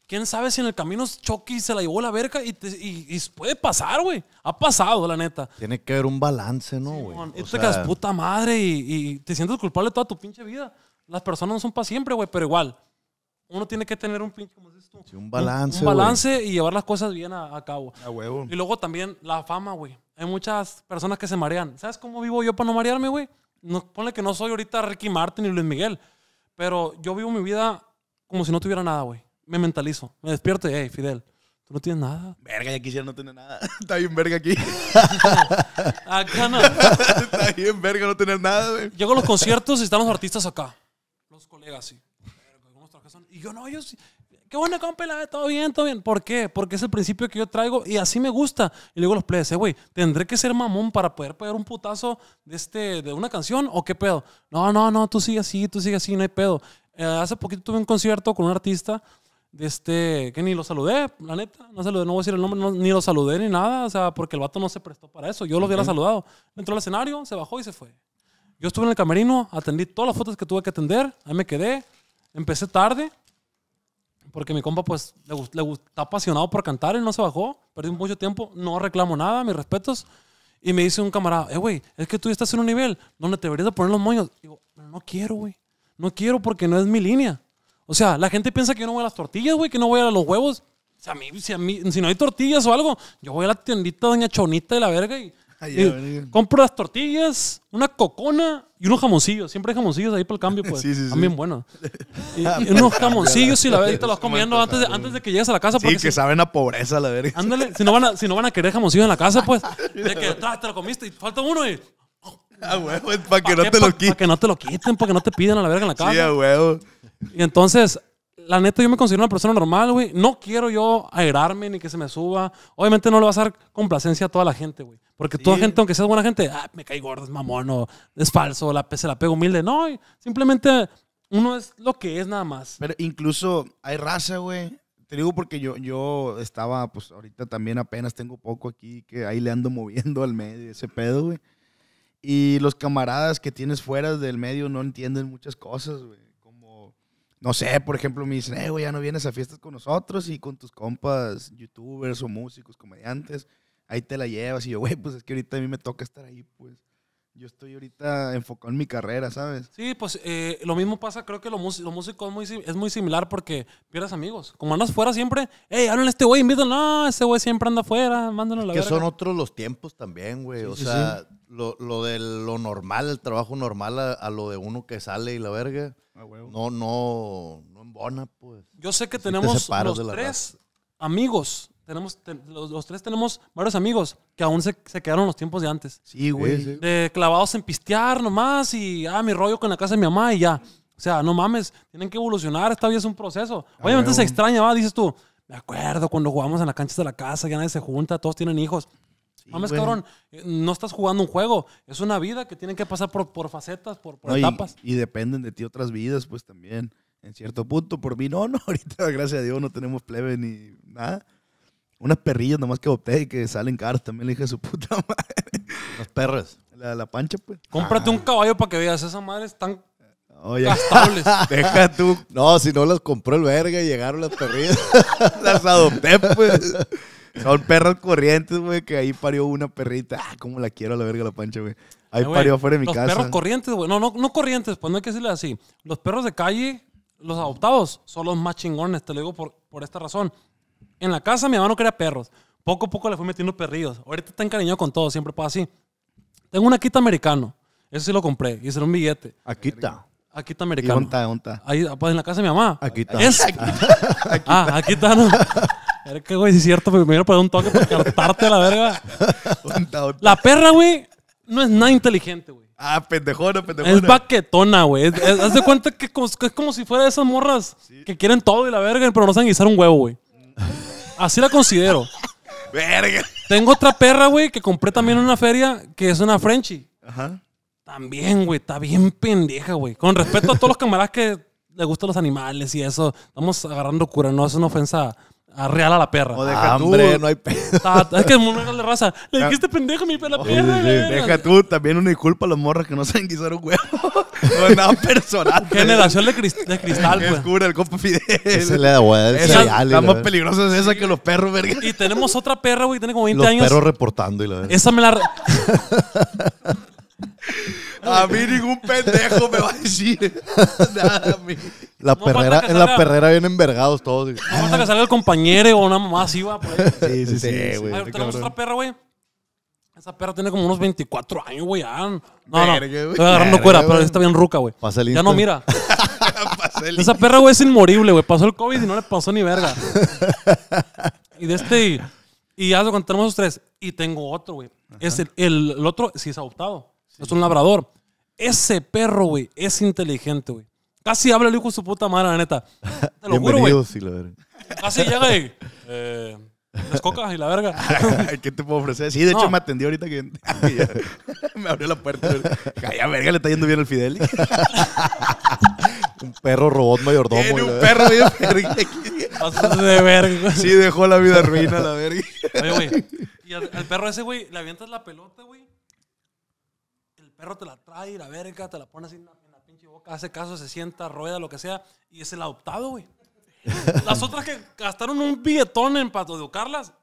D: quién sabe si en el camino Chucky se la llevó la verga y, y, puede pasar, güey. Ha pasado, la neta.
A: Tiene que haber un balance, ¿no, güey? Sí, y te quedas puta
D: madre y, y, te sientes culpable toda tu pinche vida. Las personas no son para siempre, güey, pero igual. Uno tiene que tener un pinche,
A: un balance. Un, balance
D: y llevar las cosas bien a, cabo. A huevo. Y luego también la fama, güey. Hay muchas personas que se marean. ¿Sabes cómo vivo yo para no marearme, güey? No, ponle que no soy ahorita Ricky Martin y Luis Miguel. Pero yo vivo mi vida como si no tuviera nada, güey. Me mentalizo. Me despierto y, hey, Fidel, tú no tienes nada.
C: Verga, ya quisiera no tener nada. Está bien verga aquí. acá no. Está bien verga no tener nada, güey. Llego a los conciertos y están los artistas acá. Los colegas, sí.
D: Y yo, no, ellos qué bueno, de todo bien, todo bien. ¿Por qué? Porque es el principio que yo traigo y así me gusta. Y luego los players, eh, güey, ¿tendré que ser mamón para poder pegar un putazo de, este, de una canción o qué pedo? No, no, no, tú sigue así, tú sigue así, no hay pedo. Eh, hace poquito tuve un concierto con un artista de este, que ni lo saludé, la neta, no saludé, no voy a decir el nombre, ni lo saludé ni nada, o sea, porque el vato no se prestó para eso, yo lo hubiera saludado. Entró al escenario, se bajó y se fue. Yo estuve en el camerino, atendí todas las fotos que tuve que atender, ahí me quedé, empecé tarde, porque mi compa, pues, le, gusta está apasionado por cantar, él no se bajó, perdí mucho tiempo, no reclamo nada, mis respetos. Y me dice un camarada, eh, güey, es que tú estás en un nivel donde te deberías de poner los moños. Digo, no quiero, güey. No quiero porque no es mi línea. O sea, la gente piensa que yo no voy a las tortillas, güey, que no voy a los huevos. Si, a mí, si, a si no hay tortillas o algo, yo voy a la tiendita Doña Chonita de la verga y Ah, y compro las tortillas, una cocona y unos jamoncillos. Siempre hay jamoncillos ahí para el cambio, pues. Sí, sí, También bueno Y, unos jamoncillos si la verdad te los comiendo antes de, antes de que llegues a la casa. Sí, que saben a pobreza, la verdad. Ándale, si no van a, si no van a querer jamoncillos en la casa, pues, ah, de que atrás ah, te lo comiste y falta uno y... Ah, huevo, para que no te lo quiten. Para que no te lo quiten, para que no te pidan a la verga en la casa. Sí, a huevo. Y entonces, la neta, yo me considero una persona normal, güey. No quiero yo airarme ni que se me suba. Obviamente no le va a dar complacencia a toda la gente, güey. Porque toda gente, aunque seas buena gente, ah, me cae gordo, es mamón, es falso, la, se la pego humilde. No, simplemente uno es lo que es nada más.
C: Pero incluso hay raza, güey. Te digo porque yo, yo estaba, pues ahorita también apenas tengo poco aquí, que ahí le ando moviendo al medio ese pedo, güey. Y los camaradas que tienes fuera del medio no entienden muchas cosas, güey. Como, no sé, por ejemplo, me dicen, eh, güey, ya no vienes a fiestas con nosotros y con tus compas, youtubers o músicos, comediantes ahí te la llevas. Y yo, güey, pues es que ahorita a mí me toca estar
E: ahí, pues.
D: Yo estoy
C: ahorita enfocado en mi carrera, ¿sabes?
D: Sí, pues eh, lo mismo pasa, creo que lo, músico es muy, similar porque pierdes amigos. Como andas fuera siempre, hey, háblale a este güey, invítalo. No, este güey siempre anda afuera, a la Que son
A: otros los tiempos también, güey. o sea, Lo, de lo normal, el trabajo normal a, lo de uno que sale y la verga. no, no, no embona, pues. Yo sé que tenemos los tres
D: amigos tenemos, los, tres tenemos varios amigos que aún se, se quedaron los tiempos de antes. Sí, güey. De clavados en pistear nomás y, ah, mi rollo con la casa de mi mamá y ya. O sea, no mames, tienen que evolucionar, esta vida es un proceso. Obviamente se extraña, va, dices tú, me acuerdo cuando jugamos en la cancha de la casa, ya nadie se junta, todos tienen hijos. mames, cabrón, eh, no estás jugando un juego, es una vida que tienen que pasar por, por facetas, por, por etapas.
C: Y, y dependen de ti otras vidas, pues también. En cierto punto, por mí no, no, ahorita gracias a Dios no tenemos plebe ni nada unas perrillas nomás que adopté y que salen caras. También le dije su puta madre. Los perros. La, pancha, pues. Cómprate un
D: caballo para que veas. Esa madre están Oye, Gastables. deja
C: tú. No, si no las compró el verga y llegaron las perrillas. las adopté, pues. Son perros corrientes, güey, que ahí parió una perrita. Ah, cómo la quiero a la verga la pancha, güey. Ahí eh, parió afuera de mi casa. Los perros
D: corrientes, güey. No, no, no corrientes, pues no hay que decirle así. Los perros de calle, los adoptados, son los más chingones, te lo digo por, por esta razón. En la casa mi mamá no quería perros. Poco a poco le fui metiendo perrillos. Ahorita está encariñado con todo, siempre pasa así. Tengo una Akita americano. Eso sí lo compré. Y será un billete. Akita. Aquita americano. ¿Dónde está? Ahí, pues en la casa de mi mamá. Aquita. Es... Ah, aquí no. ¿no? que, güey, es cierto, pues, me voy a poner un toque para cartarte la verga. La perra, güey, no es nada inteligente, güey.
C: Ah, pendejona, pendejona.
D: Es baquetona, güey. haz cuenta que es como si fuera de esas morras que quieren todo y la verga, pero no saben guisar un huevo, güey. Así la considero. Tengo otra perra, güey, que compré también en una feria, que es una Frenchie
C: Ajá. También, güey, está bien pendeja, güey. Con respeto a todos
D: los camaradas que les gustan los animales y eso, estamos agarrando cura, no es una ofensa Arreala a la perra. O deja Hambre, ah, no hay perra ah, es que es muy malo de raza. Le ah. dijiste pendejo a mi perra, perra. Deja tú
C: también una disculpa a los morros que no saben guisar un huevo. No es nada personal. Generación de, de cristal, güey. Es pues. el compa Fidel. Esa es la hueá La más peligrosa es esa que los perros, verga. Y tenemos
D: otra perra, güey, tiene como 20 años. Los perros reportando y la verdad. Esa me la...
A: A mí ningún pendejo me va a decir nada a La perrera, en la perrera vienen envergados todos. No falta que
D: salga el compañero o una mamá así, va. Pues.
A: Sí, sí, sí, güey. tenemos otra
D: perra, güey. Esa perra tiene como unos 24 años, güey. No, no. Estoy agarrando cuera, pero está bien ruca, güey. Ya no mira. Esa perra, güey, es inmorible, güey. Pasó el COVID y no le pasó ni verga. y de este. Y ya lo contamos los tres. Y tengo otro, güey. Es el, el, el otro, si es adoptado. Es un labrador. Ese perro, güey, es inteligente, güey. Casi habla el hijo de su puta madre, la neta. Te lo juro, güey. Sí, Casi llega y... Eh, las cocas y la
C: verga. ¿Qué te puedo ofrecer? Sí, de hecho me atendió ahorita que me abrió la puerta. Calla, verga, le está yendo bien al Fidel. un perro robot mayordomo. Tiene un perro bien verga. de verga. Sí, dejó la vida ruina la verga.
B: Oye, güey.
D: Y al perro ese, güey, le avientas la pelota, güey perro te la trae, la verga, te la pone así en la, pinche boca, hace caso, se sienta, rueda, lo que sea, y es el adoptado, güey. Las otras que gastaron un billetón en para educarlas,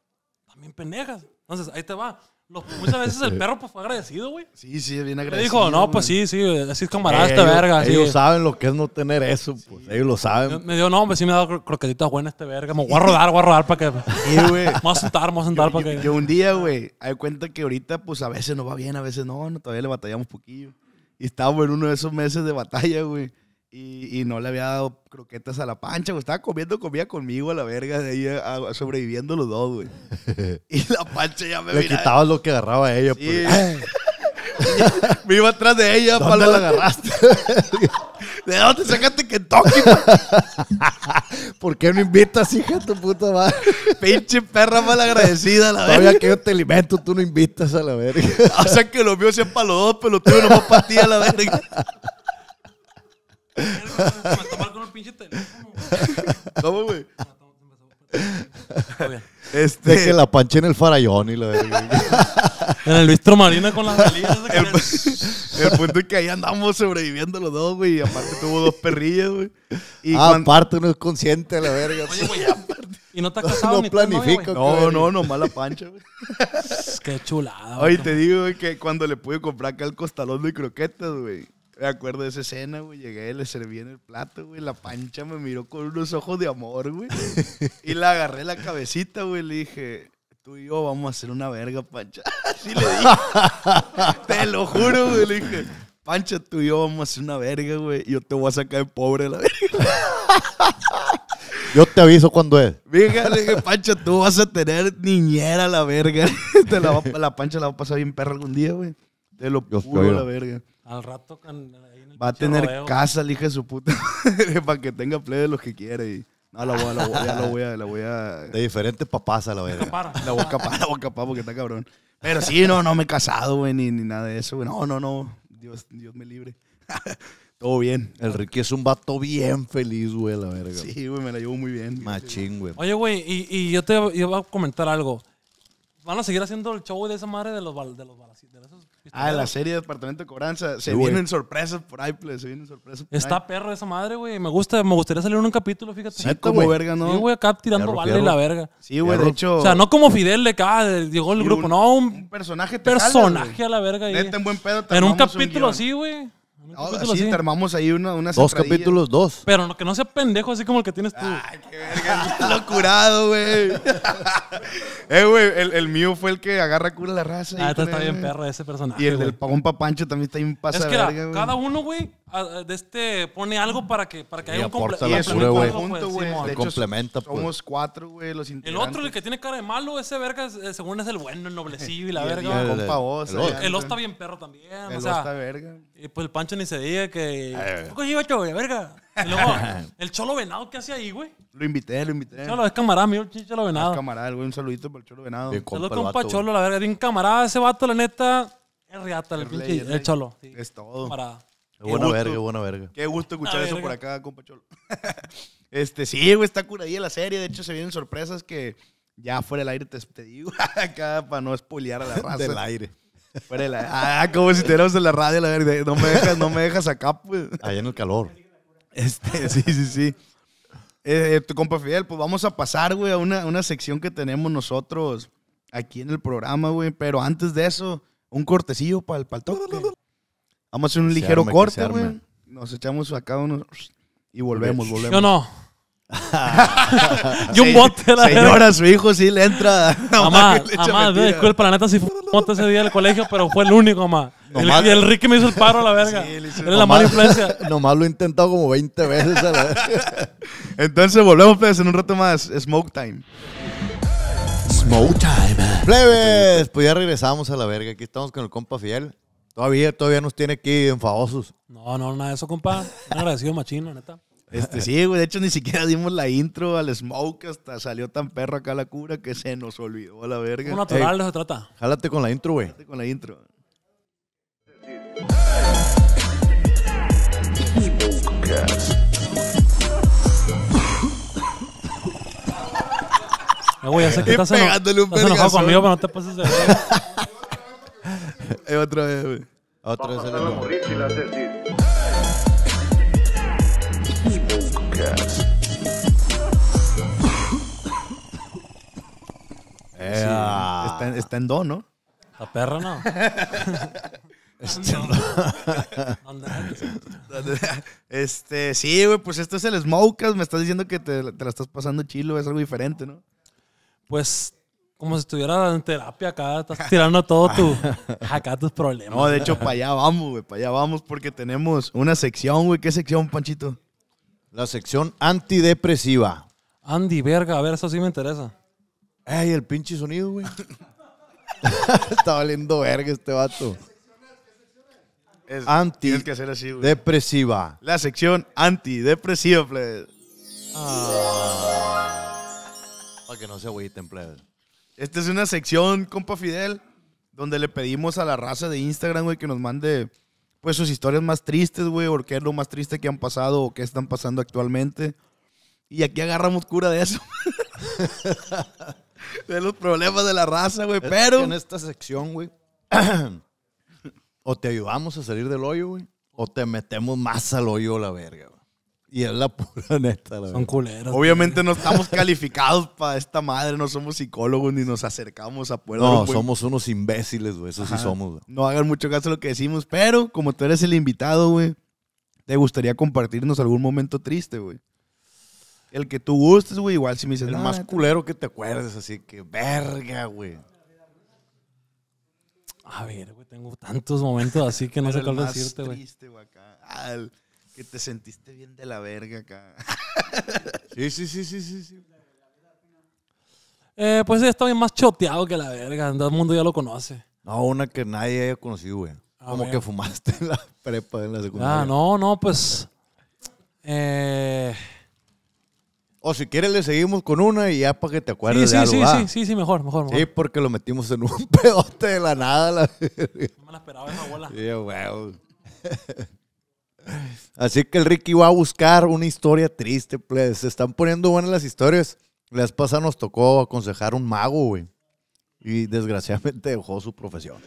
D: también pendejas. Entonces, ahí te va. Los, muchas veces el este, perro pues, fue agradecido, güey. Sí, sí, bien agradecido agradecido. dijo, no, pues sí, sí, así es camarada esta verga. Ellos
A: saben lo que es no tener eso, pues. Ellos lo saben.
D: Me dijo, no, hombre, sí me ha dado croquetitas buenas este verga. Me voy a rodar, voy a rodar para que. Sí, güey. voy a sentar, me a sentar para que. Yo un
C: día, güey, hay cuenta que ahorita, pues a veces no va bien, a veces no, no, todavía le batallamos poquillo. Y estábamos en uno de esos meses de batalla, güey. Y, y, no le había dado croquetas a la pancha, güey. Estaba comiendo comida conmigo a la verga, de ahí sobreviviendo los dos, güey. Y la pancha ya me Le quitaba lo que agarraba a ella, pues. me iba atrás de ella, ¿Dónde para la agarraste? ¿De dónde sacaste Kentucky? ¿Por qué no invitas,
A: hija tu puta madre? Pinche perra mal agradecida, la verga. Todavía que yo te alimento, tú no invitas a la verga. O sea que lo míos siempre para los dos, pero tú no no para ti, a la verga. Me teléfono. ¿Cómo, güey? Este... que la panché en el farallón y lo la En el Luis Tromarina con las salidas. El,
C: el, punto es que ahí andamos sobreviviendo los dos, güey. Y aparte tuvo dos perrillas, güey. Y aparte uno es consciente la verga. Oye, Y no está casado no, planifico. No, no, nomás la pancha, güey. Qué chulada, Oye, te digo, güey, que cuando le pude comprar acá el costalón de croquetas, güey. Me acuerdo de esa escena, güey. Llegué, le serví en el plato, güey. La pancha me miró con unos ojos de amor, güey. Y la agarré la cabecita, güey. Le dije, tú y yo vamos a hacer una verga, pancha. Así le dije. te lo juro, güey. Le dije, pancha, tú y yo vamos a hacer una verga, güey. Yo te voy a sacar de pobre la verga.
A: Yo te aviso cuando es.
C: le dije, Pancha, tú vas a tener niñera la verga. la, la Pancha la va a pasar bien perro algún día, güey. Te lo Yo la verga.
A: Al rato ahí en el Va a tener casa, le
C: dije de su puta. para que tenga play de los que quiere. Y... No, la voy a, la voy a, la voy a, la De diferentes papás a la verga. la voy a capar, la voy a capar porque está cabrón. Pero sí, no, no me he casado, güey, ni, ni nada de eso, güey. No, no, no. Dios, Dios me libre. Todo bien. El Ricky es un vato bien feliz, güey, la verga. Sí, güey, me la llevo muy bien. Machín, güey. Oye,
D: güey, y, y yo te iba a comentar algo. Van a seguir haciendo el show de esa madre de los, balas, de los Ah, la serie de Departamento de Cobranza. Se vienen
C: sorpresas por ahí, Se vienen sorpresas Está
D: perro esa madre, güey. Me gusta, me gustaría salir en un capítulo, fíjate. Sí, como verga, ¿no? Sí, güey, acá tirando bala y la verga. Sí, güey, de hecho. O sea, no como Fidel de acá, llegó el grupo. no, un,
C: personaje Personaje a la verga. Vete en buen pedo. en un capítulo así, güey así, te armamos ahí una, Dos capítulos, dos.
D: Pero no- que no sea pendejo
C: así como el que tienes tú. Ay, qué verga, lo güey. eh, güey, el, el mío fue el que agarra cura la raza. Ah, este está, bien perro ese personaje. Y el del pagón papancho también está bien Es que cada
D: uno, güey, de este, pone algo para que, para que haya un complemento y
C: eso, complemento. de hecho, pues. Somos cuatro, güey, los El otro,
D: el que tiene cara de malo, ese verga, eh, según es el bueno, el noblecillo y la verga. El, el, está bien perro también. El o sea, está verga. Y pues el Pancho ni se diga que... iba eh. güey, verga. el Cholo Venado, ¿qué hacía ahí, güey? Lo invité, lo invité. Cholo, es camarada
C: mío, Cholo ah, Venado. Es camarada, güey, un saludito para el Cholo Venado. Todo compa, Saludos, compa
D: Cholo, la verga, bien camarada ese vato, la neta. Es riata el, el
C: Cholo. Es todo. Camarada buena verga, buena verga. Qué gusto escuchar eso por acá, compa Cholo. este, sí, güey, está curadilla la serie. De hecho, se vienen sorpresas que ya fuera el aire te, digo acá para no espolear a la raza. Del aire. Fuera del aire. Ah, como si estuviéramos en la radio, la verga. No me dejas, no me dejas acá, pues. Allá en el calor. Este, sí, sí, sí. Eh, eh, tu compa Fidel, pues vamos a pasar, güey, a una, una sección que tenemos nosotros aquí en el programa, güey. Pero antes de eso, un cortecillo para el, el toque. Vamos a hacer un ligero corte, güey. Nos echamos acá unos. Y volvemos, volvemos. Yo no. y un bote, la Señora, su hijo sí le entra. Mamá, mamá, disculpa, la neta sí
D: fue un ese día del colegio, pero fue el único, mamá. el, y el Ricky me
A: hizo el paro a la verga. Sí, Eres la mala influencia. Nomás
C: lo he intentado como 20 veces. A la verga. Entonces volvemos, plebes, en un rato más. Smoke time.
A: Smoke time. Plebes, pues ya regresamos a la verga. Aquí estamos con el compa Fiel. Todavía, todavía nos
C: tiene aquí enfadosos. No, no, nada de eso, compa.
A: Un agradecido machino, neta.
C: Este, sí, güey. De hecho, ni siquiera dimos la intro al Smoke. Hasta salió tan perro acá la cura que se nos olvidó a la verga. Un natural no se trata.
A: Jálate con la intro, güey. Jálate
C: con la intro.
B: Eh, güey, ya sé que estás, eno- pegándole un estás enojado conmigo, pero no te pases de verga.
A: otra vez, güey. Otra vez el
B: ah.
C: está, en- do, ¿no? La perra no. Este, sí, güey, pues esto es el Smokas. Me estás diciendo que te la estás pasando chilo, es algo diferente, ¿no? Pues como si estuvieras en terapia acá, estás tirando todo tu,
D: acá tus problemas. No, de hecho, para allá
C: vamos, güey, para allá vamos porque tenemos una sección, güey. ¿Qué sección, Panchito? La sección
A: antidepresiva. Andy, verga, a ver, eso sí me interesa. Ay, el pinche sonido, güey. Está valiendo verga este vato.
C: Es, Anti que hacer así, güey. Depresiva. La sección antidepresiva, plebes. Ah.
A: Para que no se agüiten, plebes.
C: Esta es una sección, compa Fidel, donde le pedimos a la raza de Instagram, güey, que nos mande pues sus historias más tristes, güey, o qué es lo más triste que han pasado o qué están pasando actualmente. Y aquí agarramos cura de eso. de los problemas de la raza, güey. Pero. En esta sección, güey.
A: o te ayudamos a salir
C: del hoyo, güey. O te metemos más al hoyo la verga, güey. Y es la pura neta, la Son culeros. Obviamente no estamos calificados para esta madre, no somos psicólogos ni nos acercamos a pueblo, No, somos
A: unos imbéciles, güey. Eso sí somos, güey.
C: No hagan mucho caso a lo que decimos, pero como tú eres el invitado, güey, te gustaría compartirnos algún momento triste, güey. El que tú gustes, güey, igual si me dices, El más
A: culero que te acuerdes, así que verga, güey.
C: A ver, güey, tengo tantos momentos así que no sé cuál decirte, güey. triste, güey, acá que te sentiste bien de la verga acá. sí, sí, sí, sí, sí. sí. Eh, pues está bien más choteado
D: que la verga. Todo el mundo ya lo conoce. No, una que nadie haya conocido, güey. Ah, Como que fumaste en la
A: prepa, en la secundaria. Ah, no, no, pues. Eh... O si quieres le seguimos con una y ya para que te acuerdes de la de algo. Sí, sí, sí, sí, mejor, mejor, Sí, porque lo metimos en un pedote de la nada. No me la esperaba esa bola. Sí,
B: güey.
A: Así que el Ricky va a buscar una historia triste, pues, Se están poniendo buenas las historias. La vez nos tocó aconsejar un mago, güey. Y desgraciadamente dejó su profesión.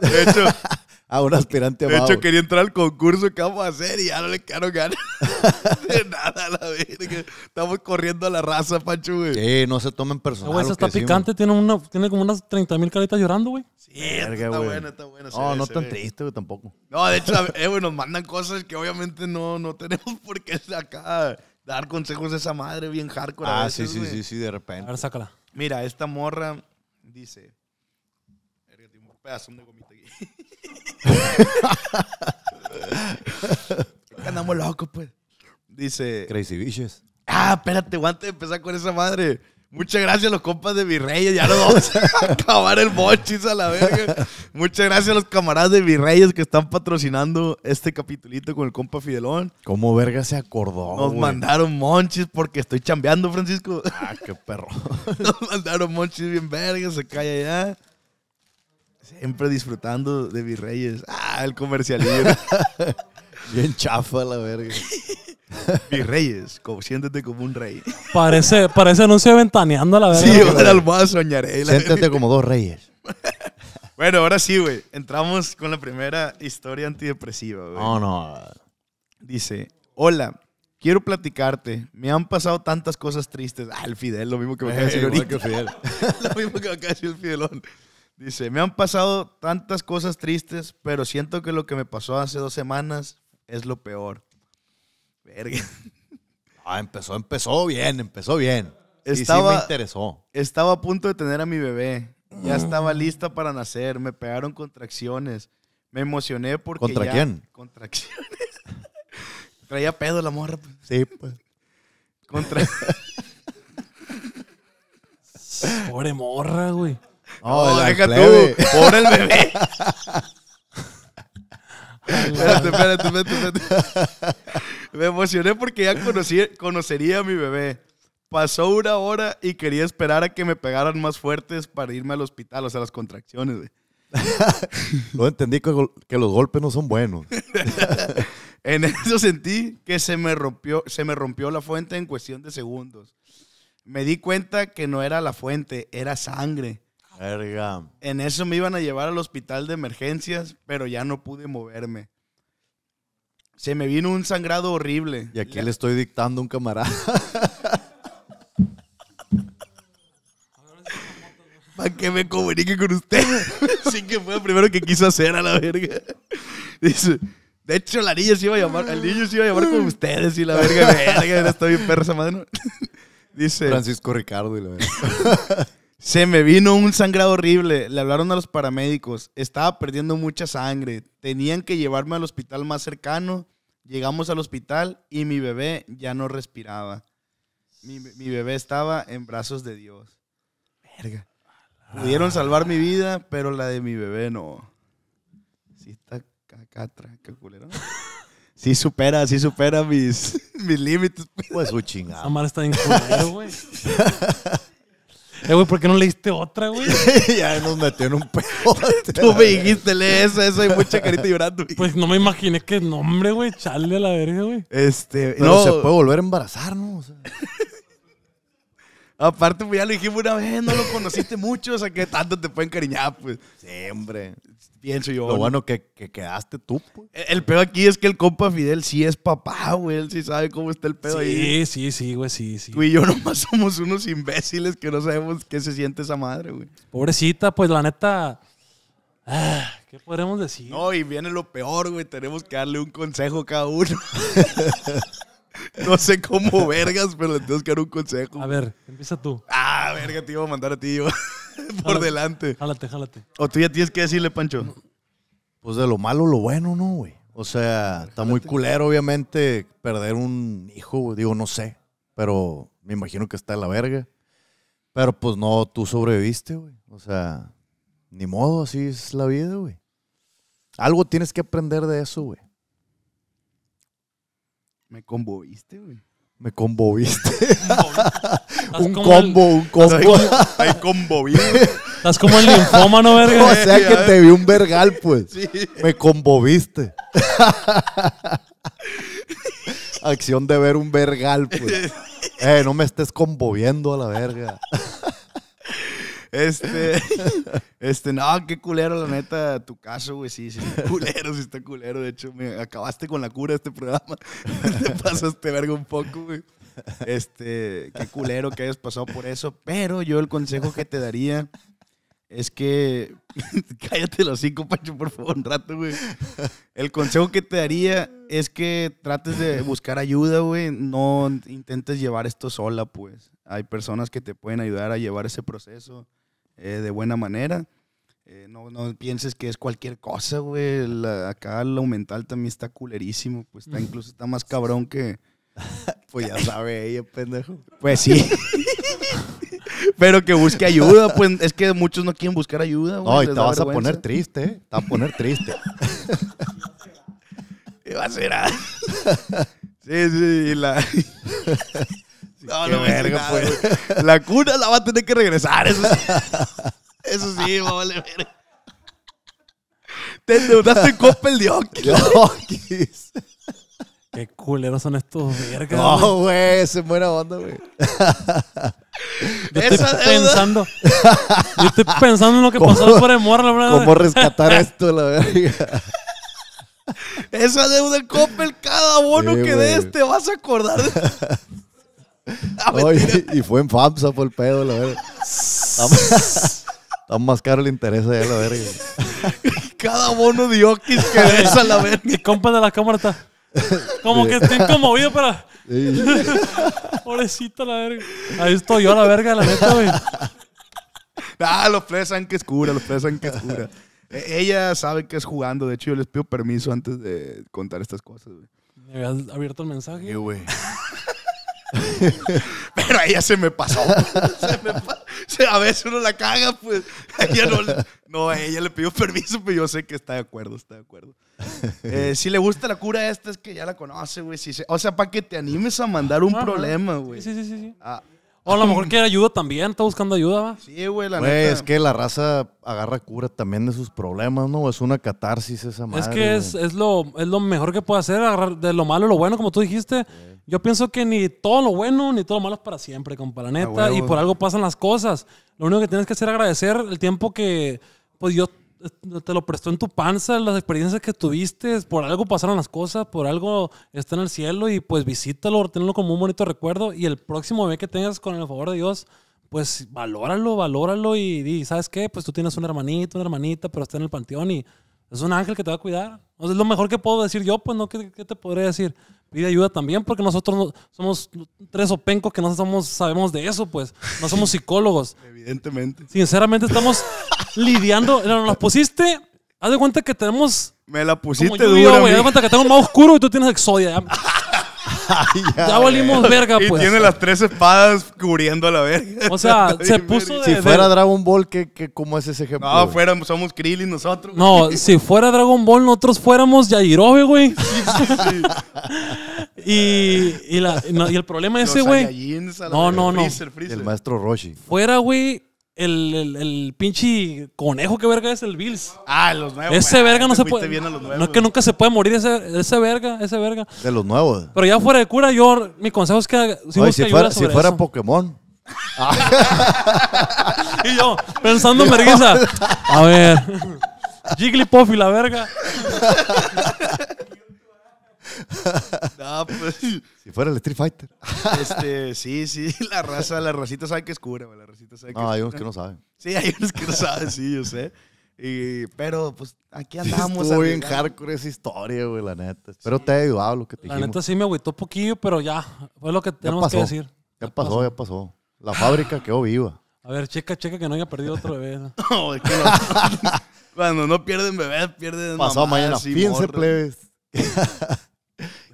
A: De hecho, Ahora un aspirante a De hecho,
C: quería entrar al concurso que vamos a hacer y ya no le quedaron ganas de nada la verga. Estamos corriendo a la raza, Pancho, güey. Sí, no
A: se tomen personal. Ah, güey, está picante,
D: tiene, como unas 30 mil caritas llorando, güey.
A: Sí, está
C: buena, está buena. No, no tan triste, güey, tampoco. No, de hecho, eh, güey, nos mandan cosas que obviamente no, no tenemos por qué sacar. dar consejos de esa madre bien hardcore. Ah, sí, sí, sí, sí, de repente. A ver, sácala. Mira, esta morra dice... un de gomita aquí. Andamos locos, pues.
A: Dice. Crazy bitches
C: Ah, espérate, guante empezar con esa madre. Muchas gracias a los compas de Virreyes. Ya nos vamos a acabar el monchis a la verga. Muchas gracias a los camaradas de Virreyes que están patrocinando este capitulito con el compa Fidelón. ¿Cómo verga se acordó? Nos mandaron monchis porque estoy chambeando, Francisco. Ah, qué perro. nos mandaron monchis bien verga, se calla ya. Siempre disfrutando de Virreyes. Ah, el comercialista! Bien chafa la verga. Virreyes, siéntete como un rey.
D: Parece, parece anuncio de ventaneando la verga. Sí, ahora lo voy a soñar. Siéntate como
C: dos reyes. Bueno, ahora sí, güey. Entramos con la primera historia antidepresiva, güey. No, no. Dice, hola, quiero platicarte. Me han pasado tantas cosas tristes. Ah, el Fidel, lo mismo que me acaba de decir ahorita. Lo mismo que me acaba de decir el Fidelón. Dice, me han pasado tantas cosas tristes, pero siento que lo que me pasó hace dos semanas es lo peor.
A: Verga. Ah, empezó, empezó bien, empezó bien. Estaba, y sí me interesó.
C: Estaba a punto de tener a mi bebé. Ya mm. estaba lista para nacer. Me pegaron contracciones. Me emocioné porque. ¿Contra quién? Contracciones. Traía pedo la morra. Sí, pues. Contra. Pobre morra, güey. Oh, el bebé.
B: espérate, espérate, espérate,
C: Me emocioné porque ya conocí, conocería a mi bebé. Pasó una hora y quería esperar a que me pegaran más fuertes para irme al hospital, o sea, las contracciones, No
A: Lo entendí que, los golpes no son buenos.
C: en eso sentí que se me, rompió, se me rompió la fuente en cuestión de segundos. Me di cuenta que no era la fuente, era sangre. Verga. En eso me iban a llevar al hospital de emergencias, pero ya no pude moverme. Se me vino un sangrado horrible.
A: Y aquí le, estoy dictando un camarada.
C: Para que me comunique con usted. Sí, que fue lo primero que quiso hacer a la verga. Dice. De hecho, la el niño se iba a llamar con ustedes y la verga, verga, estoy perra esa madre. Dice. Francisco Ricardo y la verga. Se me vino un sangrado horrible. Le hablaron a los paramédicos. Estaba perdiendo mucha sangre. Tenían que llevarme al hospital más cercano. Llegamos al hospital y mi bebé ya no respiraba. Mi, bebé estaba en brazos de Dios. Verga. Pudieron salvar mi vida, pero la de mi bebé no. Sí está cacatra, culero. Sí supera, sí supera mis, mis límites. Pues su chingada. Amar está en culero, güey.
D: Eh, güey, ¿por qué no leíste otra, güey? ya nos metió en un pedo. Tú me dijiste, lee eso, eso, y mucha carita llorando. Güey. Pues no me imaginé qué nombre, güey. Chale a la verga, güey.
A: Este. no, se puede volver a embarazar, ¿no? O sea.
C: Aparte, pues ya lo dijimos una vez, no lo conociste mucho, o sea, que tanto te fue encariñar, pues. Siempre. Pienso yo. Lo bueno que, quedaste tú, pues. El, peor aquí es que el compa Fidel sí es papá, güey. Él sí sabe cómo está el pedo sí, ahí. Sí,
D: sí, sí, güey, sí, sí. Tú y
C: yo nomás somos unos imbéciles que no sabemos qué se siente esa madre, güey.
D: Pobrecita, pues la neta.
C: Ah, ¿Qué podremos decir? No, y viene lo peor, güey. Tenemos que darle un consejo cada uno. No sé cómo vergas, pero le tengo que dar un consejo. A ver, empieza tú. Ah, verga, te iba a mandar a ti yo. Por delante. Jálate, jálate. O tú ya tienes que decirle, Pancho.
A: Pues de lo malo, lo bueno, ¿no, güey? O sea, está muy culero, obviamente, perder un hijo, digo, no sé. Pero me imagino que está en la verga. Pero pues no, tú sobreviviste, güey. O sea, ni modo, así es la vida, güey. Algo tienes que aprender de eso, güey.
C: Me conmoviste, güey. Me conmoviste. un combo,
A: un combo. Ay, conmovido. Estás como el linfómano verga? o sea que te vi un vergal, pues. Me conmoviste. Acción de ver un vergal, pues. eh, no me estés conmoviendo a la verga. Este,
C: este, no, qué culero, la neta, tu caso, güey, sí, sí, culero, sí está culero. De hecho, me acabaste con la cura de este programa. Te pasaste verga un poco, güey. Este, qué culero que hayas pasado por eso. Pero yo el consejo que te daría es que. Cállate los cinco, Pacho, por favor, un rato, güey. El consejo que te daría es que trates de buscar ayuda, güey. No intentes llevar esto sola, pues. Hay personas que te pueden ayudar a llevar ese proceso. Eh, de buena manera. Eh, no, pienses que es cualquier cosa, güey. acá lo mental también está culerísimo. Pues está, mm. incluso está más cabrón que.
A: Pues ya sabe ella, pendejo.
C: Pues sí. Pero que busque ayuda, pues es que muchos no quieren buscar ayuda. Güey. No, y te vas a poner triste, ¿eh? Te vas a
A: poner triste.
C: va a ser? Ah. Sí, sí, la. No, no verga, pues. La cuna la va a tener que regresar. Eso sí, eso sí va a valer Te endeudaste en Coppel de Oquis. Qué
B: culeros
D: son estos vergas. No, güey, es buena onda, güey. Yo estoy
A: pensando. yo estoy pensando en lo que pasó por el morro, verdad. ¿Cómo rescatar esto,
B: la verdad.
C: Esa deuda en Coppel, cada bono que des, te vas a acordar. De... Ah,
A: y fue en FAMSA por pedo, la verga. vamos más caro el interés de la verga.
D: Cada bono de Oquis que ves a la verga. Mi compa de la cámara está. Como que estoy conmovido para.
C: Pobrecito la verga. Ahí estoy yo a la verga, la neta, güey. Ah, los plebes que es cura, los que es cura. E, ella sabe que es jugando. De hecho, yo les pido permiso antes de contar estas cosas, güey.
D: ¿Me habías abierto el mensaje?
C: Sí, güey.
B: Pero a ella se me pasó.
C: a veces uno la caga, pues. Ella no, no, ella le pidió permiso, pero yo sé que está de acuerdo, está de acuerdo. Eh, si le gusta la cura esta, es que ya la conoce, güey. o sea, para que te animes a mandar un problema, güey. Sí, sí, sí. sí. Ah,
D: o a lo mejor quiere ayuda también, está buscando ayuda, ¿va? Sí, güey, la güey, neta. es
A: que la raza agarra cura también de sus problemas, ¿no? Es una catarsis esa madre. Es que
D: es, lo, es lo mejor que puede hacer, agarrar de lo malo lo bueno, como tú dijiste. Yo pienso que ni todo lo bueno ni todo lo malo es para siempre, compa, la neta. y por algo pasan las cosas. Lo único que tienes que hacer es agradecer el tiempo que, pues Dios eh, te lo prestó en tu panza, las experiencias que tuviste, por algo pasaron las cosas, por algo está en el cielo y pues visítalo, tenlo como un bonito recuerdo y el próximo bebé que tengas con el favor de Dios, pues valóralo, valóralo y, ¿sabes qué? Pues tú tienes un hermanito, una hermanita, pero está en el panteón y es un ángel que te va a cuidar. O es lo mejor que puedo decir yo, pues no, ¿qué, te podré decir? pide ayuda también, porque nosotros no, somos tres opencos que no somos, sabemos de eso, pues. No somos psicólogos.
C: Evidentemente.
D: Sinceramente, estamos lidiando. No, nos pusiste. Haz de cuenta que tenemos. Me la pusiste Güey. Haz de cuenta que tengo más oscuro y tú tienes Exodia.
C: ya, volvimos verga, pues. tiene las tres espadas cubriendo a la verga. O sea, se puso de... Si fuera Dragon Ball, cómo es ese ejemplo? No, somos Krillin nosotros. No, si
D: fuera Dragon Ball, nosotros fuéramos Yairobe, güey. Sí, y, el problema ese, güey... No, no, no.
A: El maestro Roshi.
D: Fuera, güey, el, el, pinche conejo que verga es el Bills. Ah, los nuevos. Ese verga no se puede. No es que nunca se puede morir ese, ese verga, ese verga.
A: De los nuevos.
D: Pero ya fuera de cura, yo, mi consejo es que si, fuera, si fuera
A: Pokémon.
D: y yo, pensando en A ver. Jigglypuff y la verga.
C: Pues. Si fuera el Street Fighter. Este, sí, sí, la raza, la racita sabe que es cura, güey. La racita sabe
A: que no, hay unos que no saben. Sí, hay
C: unos que no saben, sí, yo sé. Y, pero, pues,
A: aquí andamos. muy bien hardcore esa historia, güey, la neta. Pero te he ayudado ah, lo que te la dijimos. La neta sí
D: me agüitó un poquillo, pero ya, fue lo que tenemos que decir. Ya, pasó, ya
A: pasó. La fábrica quedó viva.
D: A ver, checa, checa que no haya perdido otro bebé. no, es que no,
C: Cuando no pierden bebés, pierden Pasó mañana. piense plebes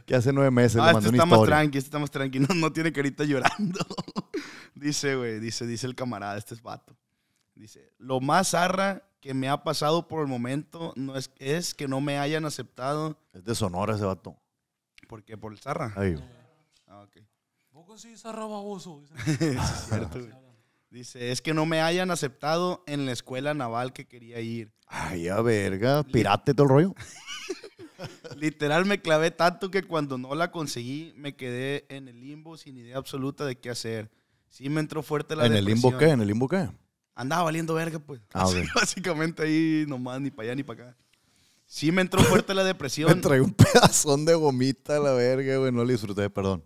A: que hace nueve meses ah, le este mandó este está más tranqui,
C: este está más tranqui. No, tiene carita llorando. dice, güey, dice, dice el camarada, este es vato. Dice, lo más zarra que me ha pasado por el momento no es, es que no me hayan aceptado. Es de Sonora ese vato. ¿Por qué? ¿Por el zarra? Ahí. Ah, ok.
D: Vos zarra baboso. es cierto,
B: güey.
C: Dice, es que no me hayan aceptado en la escuela naval que quería ir. Ay, a verga,
A: pirate todo el rollo.
C: literal me clavé tanto que cuando no la conseguí me quedé en el limbo sin idea absoluta de qué hacer. Sí me entró fuerte la ¿En el limbo qué? ¿En el limbo qué? Andaba valiendo verga, pues. Ah, Básicamente ahí nomás, ni para allá ni para acá. Sí me entró fuerte la depresión. me traigo
A: un pedazón de gomita a la verga, güey. No la disfruté, perdón.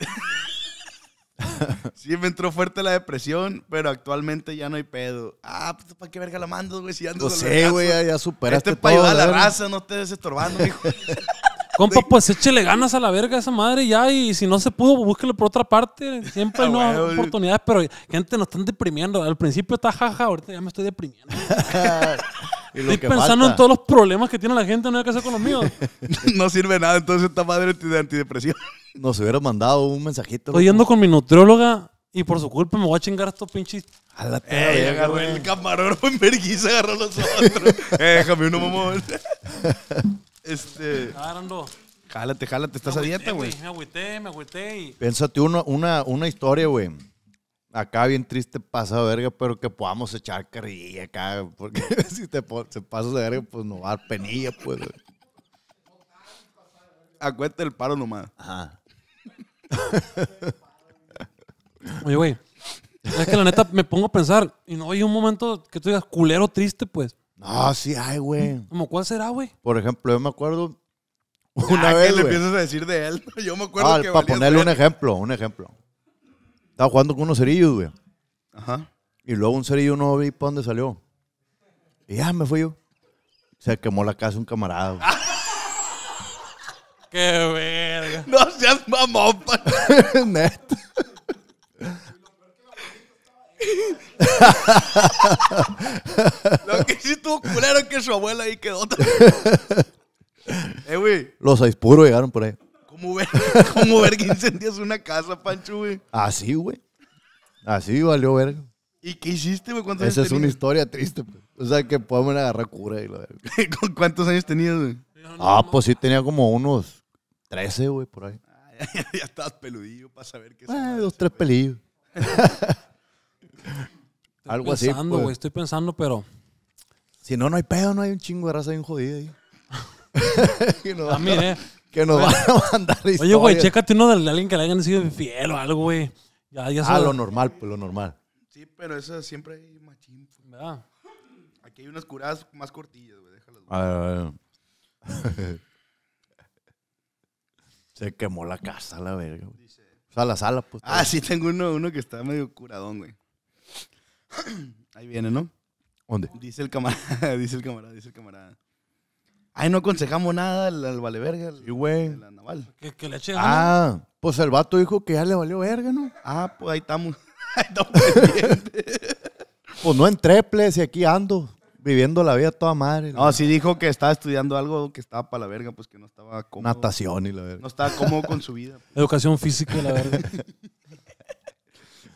C: sí, me entró fuerte la depresión, pero actualmente ya no hay pedo. Ah, pues para qué verga la mando, güey, si ando No sé, güey, ya, ya superaste Este es ayudar a la raza, no estés estorbando, hijo.
D: Compa, pues échele ganas a la verga a esa madre ya. Y si no se pudo, búsquelo por otra parte. Siempre ah, hay nuevas oportunidades, pero gente nos están deprimiendo. Al principio está jaja, ahorita ya me estoy deprimiendo.
B: Estoy pensando en todos
D: los problemas que tiene
A: la gente, no hay que hacer con los míos.
C: no sirve nada, entonces esta madre de antidepresión. Nos hubieran
A: mandado un mensajito. Estoy
D: yendo con mi nutrióloga
A: y por su culpa me voy a chingar a estos pinches. A la
D: agarró el camarón,
C: en vergüenza, agarró los otros. eh, déjame uno, mamón. este. cállate Jálate, jálate, estás a dieta, güey. Me agüité,
D: me agüité y.
A: una, una historia, güey acá bien triste, pasa verga, pero que podamos echar carrilla acá, porque si te pasas de verga, pues no va a dar penilla, pues.
C: Acuérdate el paro nomás. Ajá.
D: Oye, güey. Es que la neta me pongo a pensar y no hay un momento que tú digas culero triste, pues. No, sí ay güey. ¿Cómo cuál
C: será, güey?
A: Por ejemplo, yo me acuerdo ah, una vez. ¿Qué le empiezas
C: a decir de él? Yo me acuerdo que. Para ponerle
A: un ejemplo, un ejemplo. Estaba jugando con unos cerillos, güey. Ajá. Y luego un cerillo no vi para dónde salió. Y ya me fui yo. Se quemó la casa un camarada, güey.
C: ¡Qué verga! No seas mamón,
A: pa.
B: Neto. Lo que sí tuvo culero es que su abuela ahí quedó.
A: eh, güey. Los seis puros llegaron por ahí. ¿Cómo ver, cómo que
C: incendias una casa, Pancho, güey?
A: Así, güey. Así valió verga.
C: ¿Y qué hiciste, güey? ¿Cuántos Esa es una
A: historia triste, güey. Pues. O sea, que podemos agarrar cura y la verga. ¿Con cuántos años tenías, güey? ah, pues sí tenía como unos 13, güey, por ahí.
C: Ah, ya, estabas peludillo para saber
A: qué es. Eh, ah, dos, tres pelillos. Algo pensando, así. pensando, pues. güey, estoy pensando, pero. Si no, no hay pedo, no hay un chingo de raza bien jodida ahí.
C: mí, eh. Ah, que nos van a mandar historias. Oye, güey, chécate
A: uno de alguien
D: que le hayan sido infiel o
A: algo, güey. ah, lo normal, pues lo normal.
C: Sí, pero eso siempre hay machín. Pues. ¿Verdad? Aquí hay unas curadas más cortillas,
A: güey. Déjalas. A ver, a ver. Se quemó la casa, la verga. O sea, la sala, pues. Ah,
C: sí, tengo uno, uno que está medio curadón, güey. Ahí viene, ¿no? ¿Dónde? Dice el camarada, dice el camarada, dice el camarada. Ahí no aconsejamos nada al, vale verga. Y güey. La naval. Que, le eche Ah, pues el vato dijo que ya le valió verga, ¿no? Ah, pues ahí estamos.
A: pues no en triples y aquí ando. Viviendo la vida toda madre.
C: No, sí dijo que estaba estudiando algo que estaba para la verga, pues que no estaba cómodo. Natación y la verga. No estaba cómodo con su vida. Educación física la verga.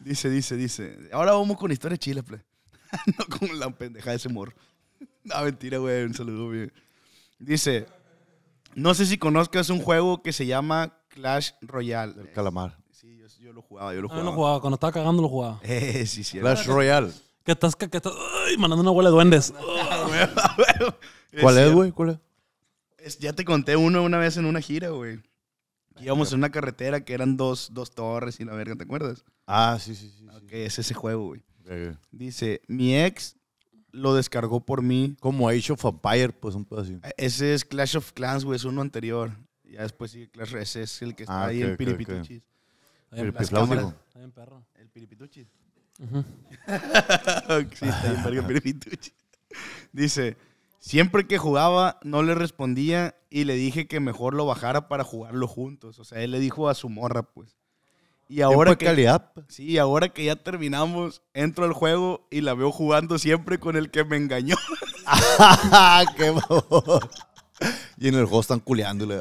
C: dice, dice, dice. Ahora vamos con historia Chile, ple. no con la pendeja de ese morro. No, mentira, güey. Un saludo, güey. Dice, no sé si conozcas un juego que se llama Clash Royale. El calamar. Sí, yo, lo jugaba, yo lo jugaba. Yo lo ah,
D: jugaba, cuando estaba cagando lo jugaba.
C: Eh, sí, sí. Clash Royale. Que estás, que, estás, ay, mandando una huele de duendes. Ah, ¿Cuál es, güey? ¿Cuál es? Ya te conté uno una vez en una gira, güey. Ah, Íbamos en una carretera que eran dos, dos torres y la verga, ¿te acuerdas? Ah, sí, sí, sí. Ok, es ese juego, güey. Dice, mi ex lo descargó por mí como Age of Empire, pues un así. E-, ese es Clash of Clans, güey, es uno anterior. Ya después sigue Clash ese es el que está ah, ahí, el Piripituchis. El El perro. El Piripituchis. Dice, siempre que jugaba no le respondía y le dije que mejor lo bajara para jugarlo juntos. O sea, él le dijo a su morra, pues. Y ahora que, pues. ahora que ya terminamos, entro al juego y la veo jugando siempre con el que me engañó. Y en el juego están culeándole.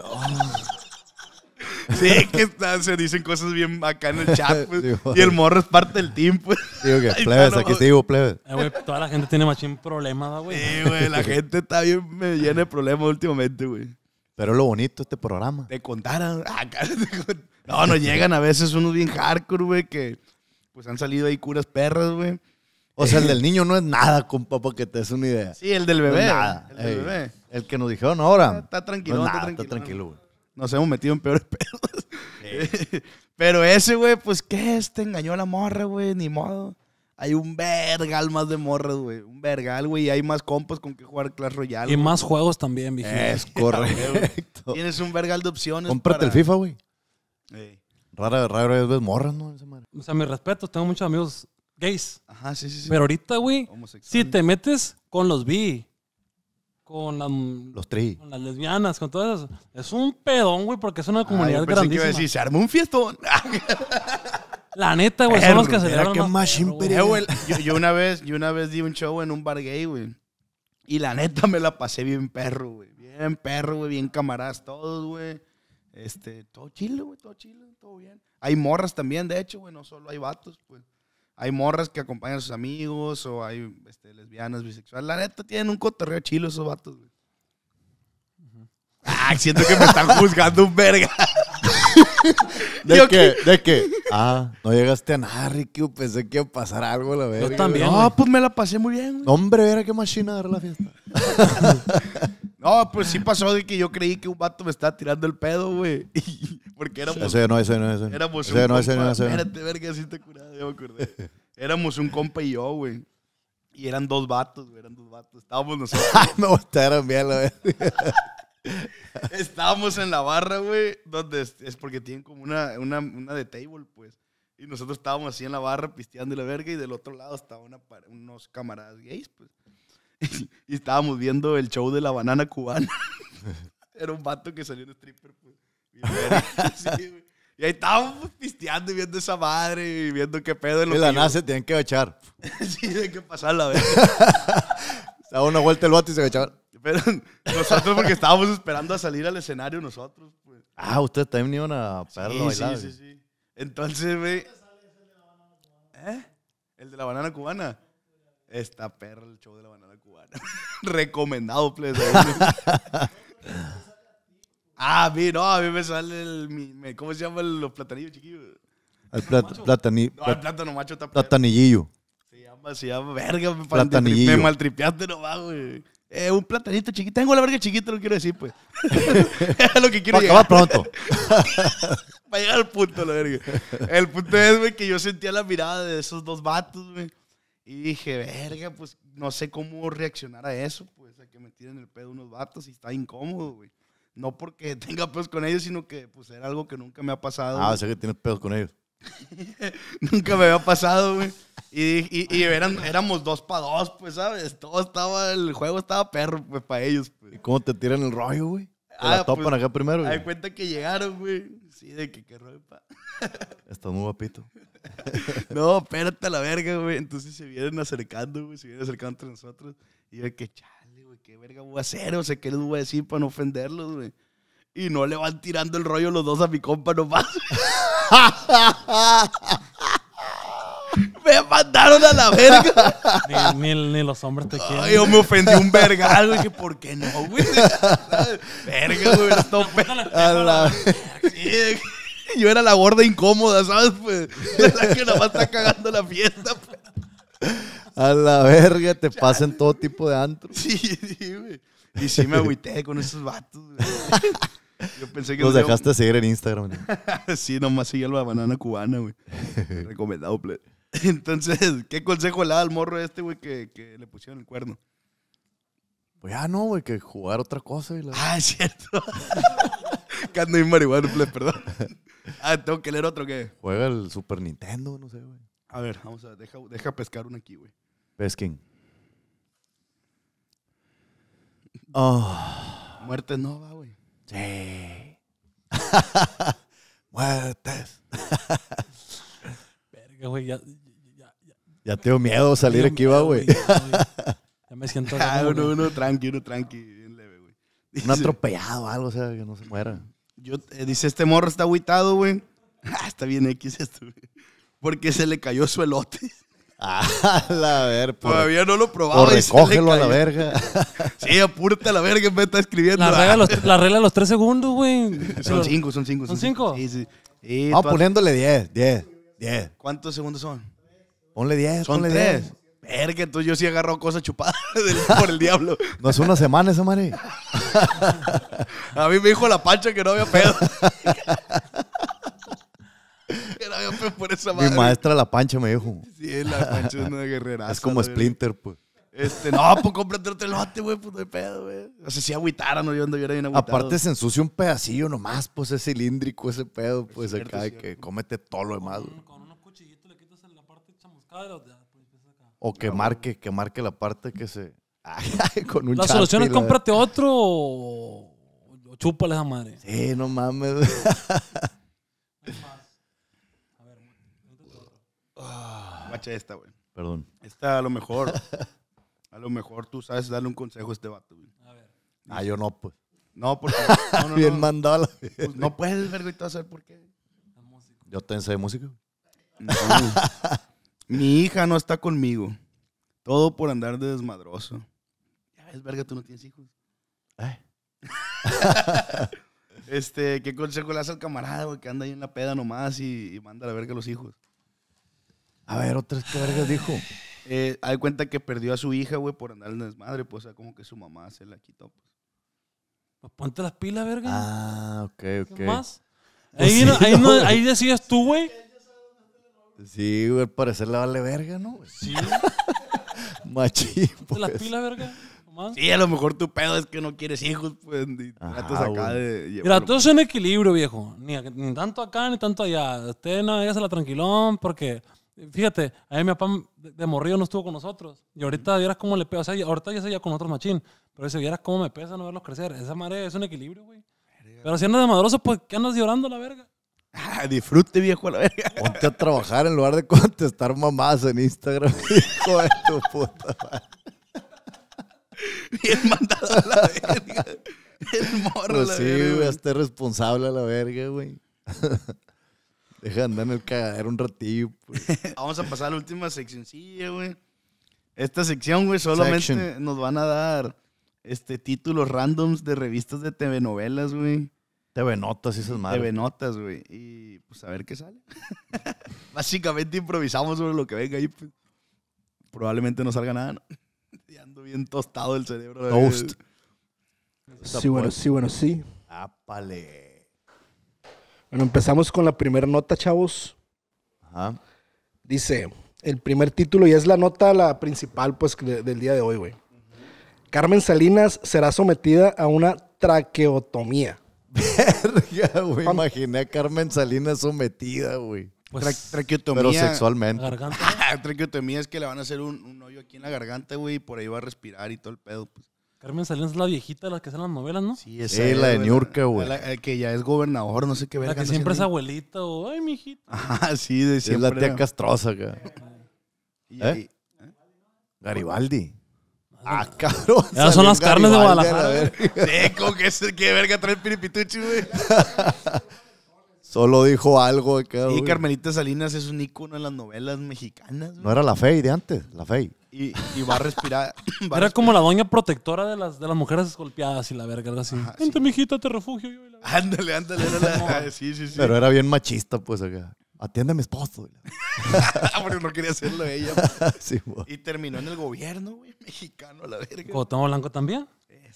C: Sí, que se dicen cosas bien acá en el chat, pues, y el
A: morro es parte del team, pues. Digo que plebes, aquí te digo plebes. Eh, toda la
D: gente tiene machín problemas, güey. Sí, güey, la gente está
A: bien, me llena de problemas
C: últimamente, güey. Pero lo bonito este programa. Te contaran. Ah, no, nos llegan a veces unos bien hardcore, güey, que pues han salido ahí curas perras, güey. O sea, el eh. del
A: niño no es nada, compa, para que te es una idea. Sí, el del bebé. nada. El, del bebé. el que nos dijeron
C: ahora. Está, tranquilo, no es está tranquilo. Está tranquilo, güey. Nos hemos metido en peores perros. Pero ese, güey, pues, ¿qué es? Te engañó la morra, güey, ni modo hay un vergal más de morras, güey. Un vergal, güey. Y hay más compas con que jugar Clash Royale. Y más juegos
D: también, vigilante.
C: Es correcto. Tienes un vergal de opciones. Cómprate el
A: FIFA, güey. Rara, rara vez morras, ¿no? Esa
D: madre. O sea, mi respeto. Tengo muchos amigos gays. Ajá, sí, sí, sí. Pero ahorita, güey, si te metes con los bi,
C: con, los tri.
D: con las lesbianas, con todas esas, es un pedón, güey, porque es una ah, comunidad grandísima. pensé Que iba a decir, se armó un fiestón.
B: La neta, güey, son los que eh,
C: Yo, una vez, yo una vez di un show en un bar gay, güey. Y la neta me la pasé bien perro, güey. Bien perro, güey, bien camaradas todos, güey. Este, todo chilo güey, todo chilo, todo bien. Hay morras también, de hecho, güey, no solo hay vatos, pues. Hay morras que acompañan a sus amigos o hay este, lesbianas, bisexuales. La neta tienen un cotorreo chilo esos vatos, güey.
B: Ah, siento que me están juzgando
C: un verga.
A: ¿De qué? ¿De qué? Ah, no llegaste a nada, Ricky. Pensé que iba a pasar algo, la verdad. Yo también. No, pues me la pasé muy bien. Güey. hombre, era
C: qué machina dar la fiesta. no, pues sí pasó de que yo creí que un vato me estaba tirando el pedo, güey. Porque éramos. no, ese no, ese. No. te me acordé. Éramos un compa y yo, güey. Y eran dos vatos, güey, eran dos vatos. Estábamos nosotros. me gustaron bien, la verdad. Estábamos en la barra, güey, donde es, porque tienen como una, una, una, de table, pues. Y nosotros estábamos así en la barra pisteando la verga y del otro lado estaban una, unos camaradas gays, pues. Y, estábamos viendo el show de la banana cubana. Era un vato que salió en stripper, pues. Y, ahí estábamos pues, pisteando y viendo esa madre y viendo qué pedo. Y la nace,
A: se que echar.
C: sí, tienen que pasar la verga.
A: da una vuelta el vato y se va
C: pero nosotros porque estábamos esperando a salir al escenario nosotros,
A: pues. Ah, ustedes también iban a perro sí, bailar. Sí, sí,
C: sí. Entonces, güey. ¿Eh? ¿El de la banana cubana? Está perro el show de la banana cubana. Recomendado, please. ah, a no, a mí me sale el. Mi, ¿Cómo se llama el, los platanillos, chiquillos?
A: El platanillo. No, el plátano macho Platanillillo.
C: Se llama, se llama. Verga, me, me maltripeaste nomás, güey. Eh, un platanito chiquito. Tengo la verga chiquita, lo quiero decir, pues. es lo que quiero Para llegar. pronto. Para llegar al punto, la verga. El punto es, güey, que yo sentía la mirada de esos dos vatos, güey. Y dije, verga, pues no sé cómo reaccionar a eso, pues, a que me tiren el pedo unos vatos y está incómodo, güey. No porque tenga pedos con ellos, sino que, pues, era algo que nunca me ha pasado. Ah, sé que tienes
A: pedos con ellos.
C: Nunca me había pasado, güey. Y, y, éramos dos pa' dos, pues, ¿sabes? Todo estaba, el juego estaba perro, pues, para ellos. Pues. ¿Y cómo te tiran el rollo, güey? Te ah, la topan pues, acá primero, güey. Hay cuenta que llegaron, güey. Sí, de que qué rollo, pa.
A: Estás muy guapito.
C: no, espérate a la verga, güey. Entonces se vienen acercando, güey. Se vienen acercando entre nosotros. Y yo, que chale,
B: güey, qué verga voy a hacer. O
C: sea, qué les voy a decir para no ofenderlos, güey. Y no le van tirando el rollo los dos a mi compa nomás.
B: me mandaron a la verga.
C: Ni, los hombres te quieren. Ay, yo me ofendí un verga güey. Que, ¿Por qué no, güey? Verga, güey. No, a la... Sí, yo era la gorda incómoda, ¿sabes? Pues, la que nomás está cagando la fiesta. Pues. A
A: la verga, te pasan todo tipo de antro. Sí, sí, güey. Y sí me agüité
C: con esos vatos, güey. Yo pensé que Nos dejaste seguir en Instagram. sí, nomás sigue la banana cubana, güey. Recomendado, ple. Entonces, ¿qué consejo le da al morro este, güey, que, que le pusieron el cuerno? Pues ya no, güey, que jugar otra cosa. Ah, es cierto. Candy ando marihuana, perdón. Ah, tengo que leer otro que. Juega el Super Nintendo, no sé, güey. A ver, vamos a ver, deja, pescar uno aquí, güey. Pesquen Oh. Muerte no va, güey. Sí. Muertes. Verga, güey. Ya,
A: ya, ya. ya tengo miedo salir aquí, va, güey. Ya me siento. Ah, uno,
C: uno, tranqui, uno, tranqui. Bien leve, güey. Un atropellado algo, o sea, que no se muera. Yo, eh, dice, este morro está agüitado, güey. Ah, está bien X esto, Porque se le cayó su elote. A la ver, pues. Todavía no lo probaba. O recógelo a la verga. sí, apúrate a la verga me vez escribiendo. La ah. regla, los, la regla los
A: tres segundos, güey. Son cinco, son cinco. ¿Son
C: cinco? Sí, sí. Vamos poniéndole
A: diez, diez,
C: diez. ¿Cuántos segundos son?
A: Ponle diez, ponle diez.
C: Verga, entonces yo sí agarro cosas chupadas por el diablo.
A: No es una semana esa madre.
C: a mí me dijo la pancha que no había pedo. por esa madre. Mi maestra La Pancha me dijo. Sí, La Pancha es una guerrera. Es como Splinter, pues. Este, no, pues cómprate otro lote, güey, pues de pedo, güey. O sea, si aguitara no, yo ando bien agüitado. Aparte se ensucia
A: un pedacillo nomás, pues es cilíndrico ese pedo, pues acá, que cómete todo lo demás. Con, con unos cuchillitos le quitas
C: la parte chamuscada de los dedos, pues,
A: acá. O que marque, que marque la parte que se... con un La solución es cómprate
D: otro o,
A: chúpale a madre. Sí, no mames.
C: Guacha esta, güey. Perdón. Esta a lo mejor. A lo mejor tú sabes darle un consejo a este vato, güey. A ver. Ah, yo no, pues. No, porque. No, Bien mandado pues No puedes, verga y a saber por qué. Yo te de música. No. Mi hija no está conmigo. Todo por andar de desmadroso. Ya ves, verga, tú no tienes hijos. este, ¿qué consejo le hace al camarada, que anda ahí en la peda nomás y, y manda a la verga a los hijos? A ver, otras que dijo. Eh, hay cuenta que perdió a su hija, güey, por andar en desmadre, pues, o sea, como que su mamá se la quitó, pues.
D: pues ponte las pilas, verga.
A: Ah, ok, ok.
C: ¿Qué más? Pues ahí,
D: decías tú, güey.
A: Sí, güey, parecer la vale verga, ¿no? Sí. Machi, Ponte las pues. pilas, verga.
D: Sí, a lo mejor tu pedo es
A: que no quieres hijos, pues,
D: y acá de... Mira, todo es un equilibrio, viejo. Ni, tanto acá, ni tanto allá. Usted navega la tranquilón porque Fíjate, a mí mi papá de morrido no estuvo con nosotros. Y ahorita vieras cómo le pega. O sea, ahorita ya se con otros machín. Pero si vieras cómo me pesa no verlos crecer. Esa madre es un equilibrio, güey. Pero si andas de madroso, pues ¿qué andas llorando la verga?
C: Ah, disfrute,
A: viejo, a la verga. Ponte a trabajar en lugar de contestar mamás en Instagram, hijo de tu puta Bien
C: mandado a la verga. El morro, pues la verga. sí, güey,
A: esté responsable a la verga, güey. Deja
C: andar el cagadero un ratillo. Pues. Vamos a pasar a la última Sí, güey. Esta sección, güey, solamente nos van a dar este, títulos randoms de revistas de TV novelas, güey. TV Notas esas madres. TV Notas, güey. Y pues a ver qué sale. Básicamente improvisamos sobre lo que venga ahí. Pues. Probablemente no
E: salga nada, ¿no?
C: ya ando bien tostado el cerebro. Toast.
E: Sí, bueno, sí, bueno, sí.
C: Ápale.
E: Bueno, empezamos con la primera nota, chavos. Ajá. Dice, el primer título y es la nota la principal pues del día de hoy, güey. Carmen Salinas será sometida a una traqueotomía.
A: Verga, güey. Imaginé a Carmen Salinas sometida, güey. Pues, traqueotomía. Pero sexualmente.
C: traqueotomía es que le van a hacer un, un hoyo aquí en la garganta, güey, y por ahí va a respirar y todo el pedo. Pues.
D: Carmen Salinas es la viejita de las que hacen las novelas, ¿no? Sí,
C: esa sí, la de Niurka, güey. El que ya es gobernador, no sé qué verga. La que siempre es abuelita o, ay,
A: mijito. Ajá, ah, sí, de siempre. Es la tía castrosa, güey. ¿Eh? ¿Eh? Garibaldi. Ah, cabrón. Ya son las carnes de Guadalajara. Seco, qué que es verga trae el piripituchi, güey. Solo dijo algo cabrón. Y sí,
C: Carmelita Salinas es un ícono en las novelas mexicanas.
A: No era la Fey de antes, la Fey
C: y, va a respirar. Era como la doña protectora de las, de las mujeres golpeadas y la verga, algo así.
D: Vente mijita, te refugio. Yo Ándale, ándale. Era la... sí, sí, sí. Pero era
A: bien machista, pues acá. Atiende a mi esposo. Porque no quería hacerlo ella. Pues. sí, y terminó en
C: el gobierno, güey, mexicano, a la verga.
A: ¿Cotón Blanco también?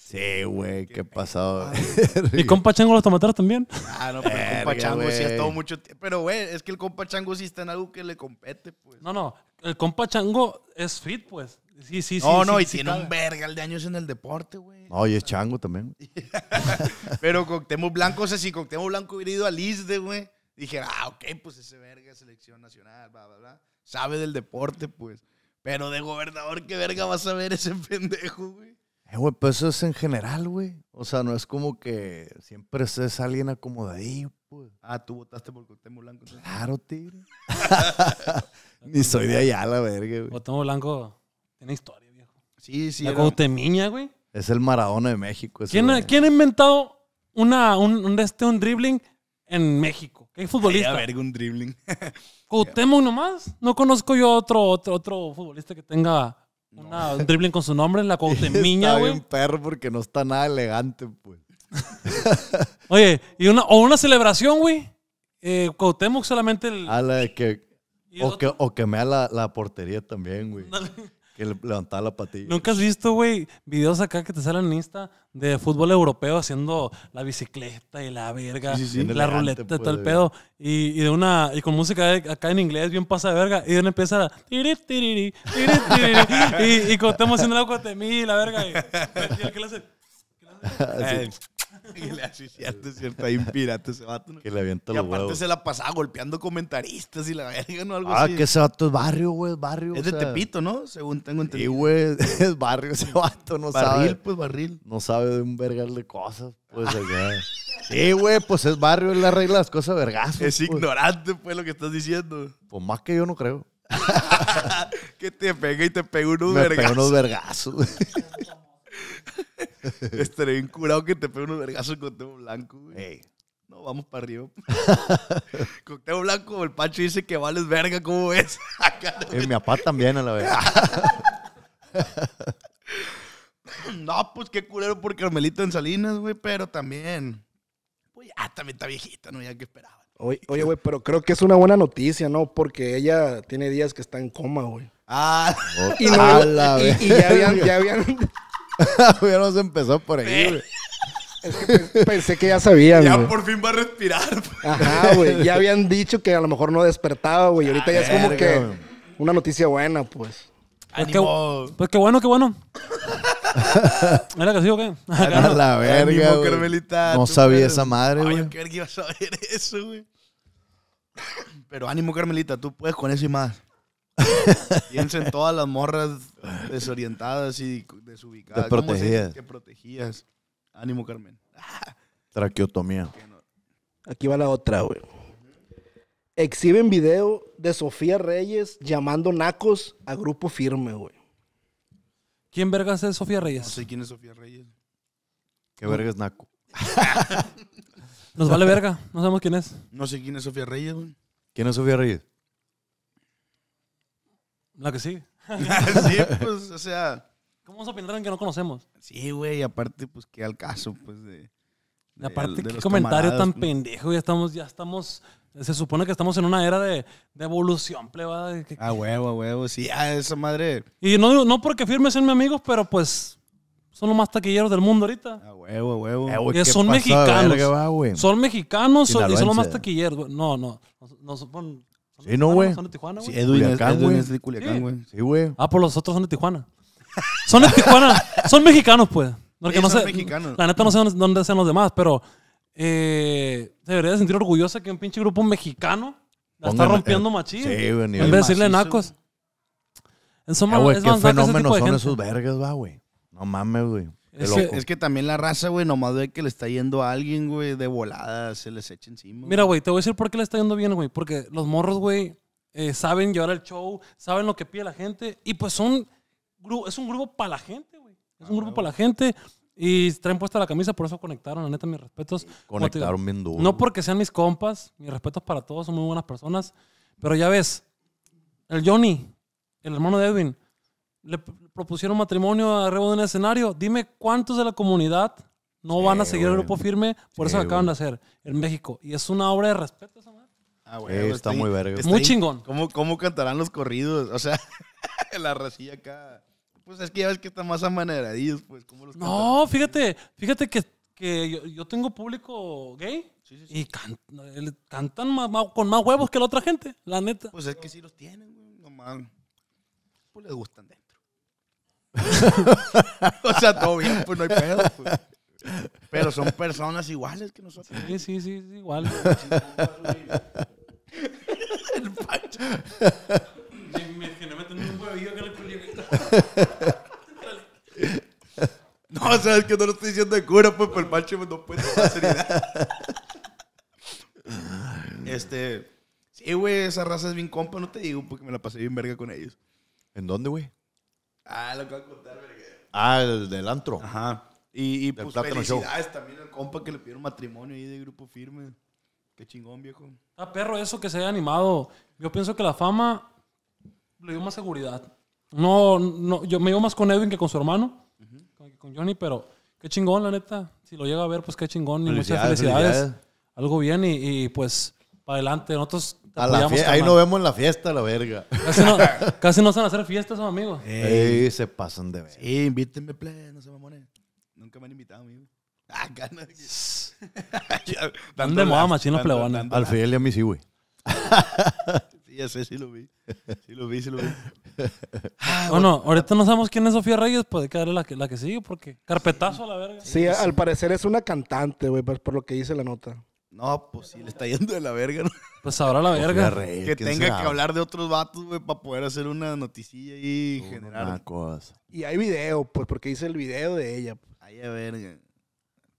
A: Sí, güey, qué pasado. ¿Y compa
D: Chango los tomateros también? Ah, no, pero el
C: compa Chango sí ha estado mucho tiempo. Pero, güey, es que el compa Chango sí está en algo que le compete, pues. No, no, el compa Chango es fit, pues. Sí, sí, sí. No, no, y tiene un el de años en el deporte, güey.
A: No, y es chango también.
C: Pero Coctemo Blanco, o sea, si Coctemo Blanco hubiera ido al ISDE, güey, dijera, ah, ok, pues
B: ese verga es selección nacional, bla, bla, bla.
C: Sabe del deporte, pues. Pero de gobernador, ¿qué verga vas a ver ese pendejo, güey?
A: Eh, güey, pues eso es en general, güey. O sea, no es como que siempre es alguien acomodadillo,
C: pues. Ah, tú votaste por Cuauhtémoc Blanco. Claro,
A: tío. Ni soy de allá, la verga, güey. Cuauhtémoc Blanco tiene historia, viejo. Sí, sí. La era... güey. Es el Maradona de México. ¿Quién, ¿Quién, ha
D: inventado una, un, este, un dribbling en México? ¿Qué futbolista? Ay, a verga, un dribbling. Cuauhtémoc nomás. No conozco yo otro, otro, otro futbolista que tenga una, un
A: dribbling con su nombre en la Cuauhtemiña, güey. Está bien perro porque no está nada elegante, pues. Oye, y una, o una celebración, güey. Eh, solamente el... Ah, o que, o que mea la, la portería también, güey que levantaba la patilla.
D: ¿Nunca has visto, güey, videos acá que te salen en Insta de fútbol europeo haciendo la bicicleta y la verga, la ruleta y todo el pues, pedo? Y, y, de una, y con música acá en inglés bien pasa de verga. Y de una empieza a. y,
A: y estamos haciendo la y la verga. Y, el hace... ¿Qué le hace?
C: Eh, Y le Ahí un pirata
A: ese vato. Que le avienta los Y aparte se
C: la pasaba golpeando comentaristas y la verga, ¿no? Algo Ah, que ese vato es barrio, güey, es barrio.
A: Es de Tepito,
C: ¿no? Según tengo Sí, Y güey, es barrio ese vato, no barril, pues barril.
A: No sabe de un vergal de cosas, pues allá. Sí, güey, pues es barrio, él arregla las cosas vergas. Es pues. ignorante,
C: pues, lo que estás diciendo. Pues más
A: que yo no creo.
C: que te pega y te pega unos Me pegó unos Estaré bien curado que te pegue unos vergazos con Teo Blanco, No, vamos para arriba. con Teo Blanco, el Pancho dice que vales verga, ¿cómo ves? y mi papá
A: también, a la vez.
C: no, pues qué culero por Carmelita en Salinas, güey, pero también. Pues ya ah, también está viejita, ¿no? Ya que esperaba.
E: Oye, güey, pero creo que es una buena noticia, ¿no? Porque ella tiene días que está en coma, güey. Ah, oh, no, y, y, ya habían, ya habían Ya se empezó por ahí, Es que pensé que ya sabían. Ya por fin va a respirar. Ajá, güey. Ya habían dicho que a lo mejor no despertaba, güey. Ahorita ya es como que una noticia buena, pues.
D: Pues, pues qué, bueno, qué bueno. ¿Era que sí o qué? A la verga. no sabía esa madre, güey. Ay,
C: qué que iba a saber eso, güey. Pero ánimo, Carmelita, tú puedes con eso y más. Piensen todas las morras desorientadas y desubicadas. Que protegías. Ánimo, Carmen.
E: Traqueotomía. Aquí va la otra, güey. Exhiben video de Sofía Reyes llamando nacos a grupo firme, güey.
D: ¿Quién verga es Sofía Reyes? No sé quién es Sofía Reyes.
A: ¿Qué verga es naco? Nos vale verga.
C: No sabemos quién es. No sé quién es Sofía Reyes, güey.
A: ¿Quién es Sofía Reyes?
C: La que sigue. sí,
D: pues, o sea. ¿Cómo vamos a que no conocemos?
C: Sí, güey, aparte, pues, que al caso, pues, de. aparte, qué comentario tan pues.
D: pendejo, ya estamos, ya estamos. Se supone que estamos en una era de, evolución, plebada. A huevo, a huevo, sí, a esa madre. Y no, no porque firmes en mis amigos, pero pues son los más taquilleros del mundo ahorita.
C: A huevo, a huevo. son, mexicanos, son, mexicanos, y son los más
D: taquilleros. No, no. no, no, sí, no, güey. Son de Tijuana, güey. Sí, es, de Culiacán, güey. Sí, güey. ah, por pues los otros son de Tijuana. Son de Tijuana. son mexicanos, pues. Sí, son mexicanos. La neta no sé dónde- sean los demás, pero eh, se debería sentir orgullosa que un pinche grupo mexicano
A: la está eh, rompiendo Sí, güey. En
D: vez de decirle
C: nacos. En suma, es qué fenómenos son esos
A: vergas, va, güey. No mames, güey. Es,
C: que también la raza, güey, nomás ve que le está yendo a alguien, güey, de volada, se les echa encima.
D: Mira, güey, te voy a decir por qué le está yendo bien, güey. Porque los morros, güey, eh, saben llevar el show, saben lo que pide la gente. Y pues son. Es un grupo para la gente, güey. Es un ah, grupo para la gente. Y traen puesta la camisa, por eso conectaron, la neta, mis respetos. Conectaron bien duro. No porque sean mis compas, mis respetos para todos, son muy buenas personas. Pero ya ves, el Johnny, el hermano de Edwin, le propusieron matrimonio arriba de un escenario. Dime cuántos de la comunidad no van a seguir el grupo firme, por eso acaban de hacer en México. Y es una obra de
C: respeto esa Ah, güey, está, muy verga. muy chingón. ¿Cómo, ¿Cómo cantarán los corridos? O sea, la racilla acá. Pues es que ya ves que están más amaneradillos, pues. no, fíjate, fíjate que,
D: yo, tengo público gay y cantan con más huevos que la otra
C: gente, la neta. Pues es que sí los tienen, güey, Pues les gustan de o sea, todo bien, pues no hay pedo. Pues. Pero son personas iguales que nosotros. Sí, sí, sí, igual. el Pancho. Me un huevillo que le No, ¿sabes que no lo estoy diciendo de cura, pues, pero el Pancho no puede hacer seriedad. Este. Sí, güey, esa raza es bien compa, no te digo, porque me la pasé bien verga con ellos. ¿En dónde, güey? Ah, lo que voy a contar, verga. Ah, el del antro. Ajá. Y, pues felicidades también al compa que le pidieron matrimonio ahí de grupo firme. Qué chingón, viejo.
D: Ah, perro, eso que se haya animado. Yo pienso que la fama
C: le dio más seguridad.
D: No, no, yo me iba más con Edwin que con su hermano, con, Johnny, pero qué chingón, la neta. Si lo llega a ver, pues qué chingón. Y muchas felicidades. felicidades. Algo bien y pues para adelante. Nosotros
A: ahí nos vemos en la fiesta, la verga. Casi no, se van a hacer fiestas, son amigos. Ey, se pasan de verga. Sí, invítenme, play,
C: no se me mamones. Nunca me han invitado, amigo. Ah, gana. ¿Dónde moda, los plebones? Al Fidel y a mí sí, güey. sí, ya sé, sí lo vi. Sí lo vi, sí lo vi. Ah, bueno,
A: ahorita no
D: sabemos quién es Sofía Reyes, puede quedarle la que, la que sigue, porque carpetazo a la verga. Sí, al parecer
E: es una cantante, güey, por lo que dice la nota. No,
C: pues sí, le está yendo de la verga, ¿no? Pues
D: ahora la pues verga.
A: que tenga
C: que hablar de otros vatos, güey, para poder hacer una noticilla y una Cosa. Y hay video, pues, porque hice el video de ella. Pues. Ay, a verga.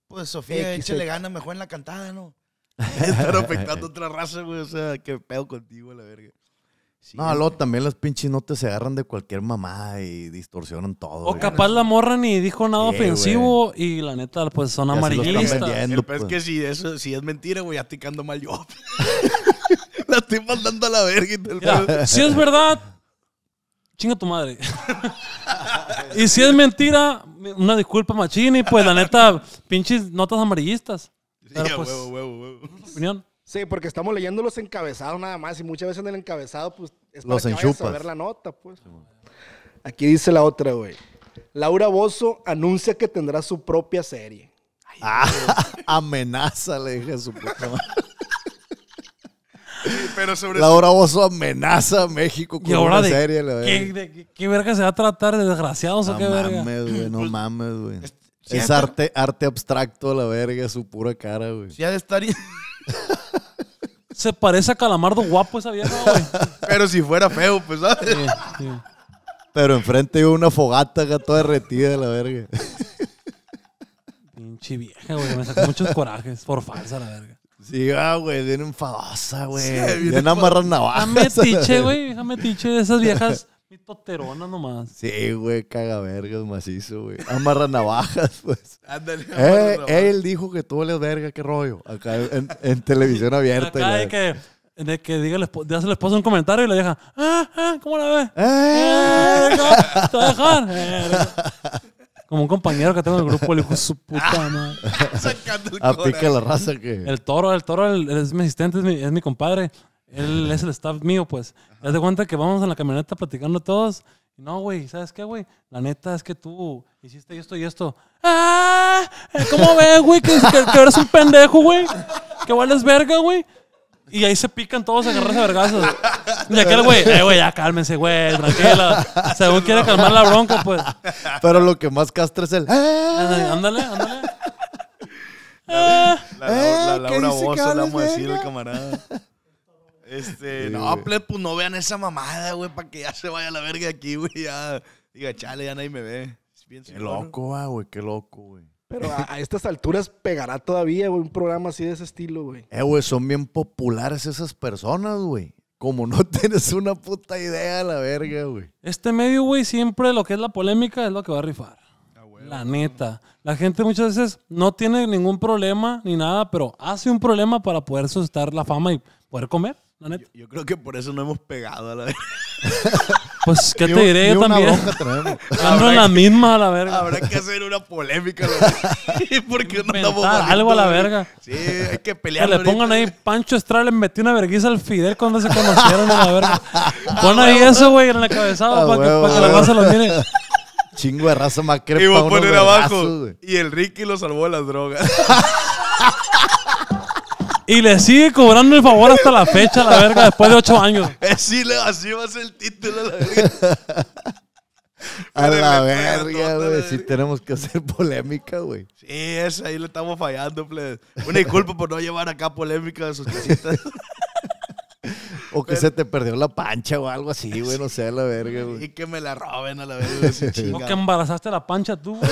C: Pues Sofía, échale gana mejor en la cantada, ¿no? Estar afectando a otra raza, güey. O sea, qué pedo contigo, la verga no,
A: también las pinches notas se agarran de cualquier mamá y distorsionan todo.
D: O capaz
C: la morran y dijo nada ofensivo
D: y la neta, pues son amarillistas. es pues. que
C: si, si es mentira, güey, ya ticando mal yo. la estoy mandando a la verga. si es verdad, chinga tu madre.
D: y si es mentira, una disculpa, machini, pues la neta, pinches notas
E: amarillistas. Pero, pues, huevo, huevo, huevo. Opinión. Sí, porque estamos leyendo los encabezados nada más y muchas veces en el encabezado pues es para saber ver la nota, pues. Aquí dice la otra, güey. Laura Bozo anuncia que tendrá su propia serie. ah,
A: amenaza, le dije a su puta Pero sobre Laura Bozo amenaza a México con una serie, ¿qué, de, ¿qué, verga se va a tratar de desgraciados o qué mames, verga? no mames, güey. Pues, es arte, abstracto, la verga, su pura cara, güey.
D: Ya Se parece a Calamardo guapo
C: esa vieja, güey. Pero si fuera feo, pues, ¿sabes?
A: Pero enfrente iba una fogata acá toda derretida, la verga. Pinche vieja, güey. Me sacó muchos corajes por falsa, la verga. Sí, ah, güey, viene enfadosa, güey. Sí, bien amarran navajas. Déjame tiche, güey. Déjame tiche de esas viejas
D: mi toterona nomás.
A: Sí, güey, caga vergas macizo, güey. Amarra navajas, pues. Ándale, eh, Él dijo que tú le verga, qué rollo. Acá en, televisión abierta. Acá de que, de
D: que diga, le hace el esposo un comentario y le deja,
B: ah, ah, ¿cómo la ve eh eh
D: como un compañero que tengo en el grupo, le dijo su puta madre. Sacando A pica la raza que. El toro, el toro es mi asistente, es mi compadre. Él es el staff mío, pues. ¿Te das cuenta que vamos en la camioneta platicando todos. No, güey, ¿sabes qué, güey? La neta es que tú hiciste esto y esto. ¡Ah! Eh, ¿Cómo ves, güey? Que, eres un pendejo, güey. Que vales verga, güey. Y ahí se pican todos a agarrarse vergazos. Y aquel güey, eh, güey, ya
B: cálmense, güey, Tranquilo. Según quiere
D: calmar la bronca, pues. Pero lo
A: que más castra es el.
D: Ah".
B: Ándale, ándale. La, la, eh, la, la, Laura vamos a decir, el camarada. Este, no, plepu pues,
C: pues no vean esa mamada, güey, para que ya se vaya a la verga aquí, güey. Ya, diga, chale,
E: ya nadie me ve. qué loco, güey, qué loco, güey. Pero a, estas alturas pegará todavía, güey, un programa así de ese estilo, güey.
A: Eh, güey, son bien populares esas personas, güey. Como no tienes una
D: puta idea, la verga, güey. Este medio, güey, siempre lo que es la polémica es lo que va a rifar. Ah, la neta. La gente muchas veces no tiene ningún problema ni nada, pero hace un problema para poder sustentar la fama y poder comer.
C: Yo, creo que por eso no hemos pegado a la verga. pues, ¿qué te diré yo también? en la misma a la verga. Habrá que hacer una polémica. Porque no estamos algo
D: a la verga. Sí, hay que pelear. le pongan ahí Pancho Estrada le metió una vergüenza al Fidel cuando se
A: conocieron a la verga. Pon ahí eso, güey, en la cabezada para que, que la raza lo mire chingo de raza más crepa. Y a poner abajo.
C: y el Ricky lo salvó de las drogas.
D: Y le sigue cobrando el favor hasta la fecha, la verga, después de
C: ocho años. Sí, así va a ser el título, la verga. A la verga, güey. Sí tenemos
A: que hacer polémica, güey.
C: Sí, es, ahí le estamos fallando, plebe. Una disculpa por no llevar acá polémica de sus casitas.
A: O que se te perdió la pancha o algo así, güey, no sé, la verga, güey. Y que me la
C: roben a la verga,
D: O que embarazaste la pancha tú, güey.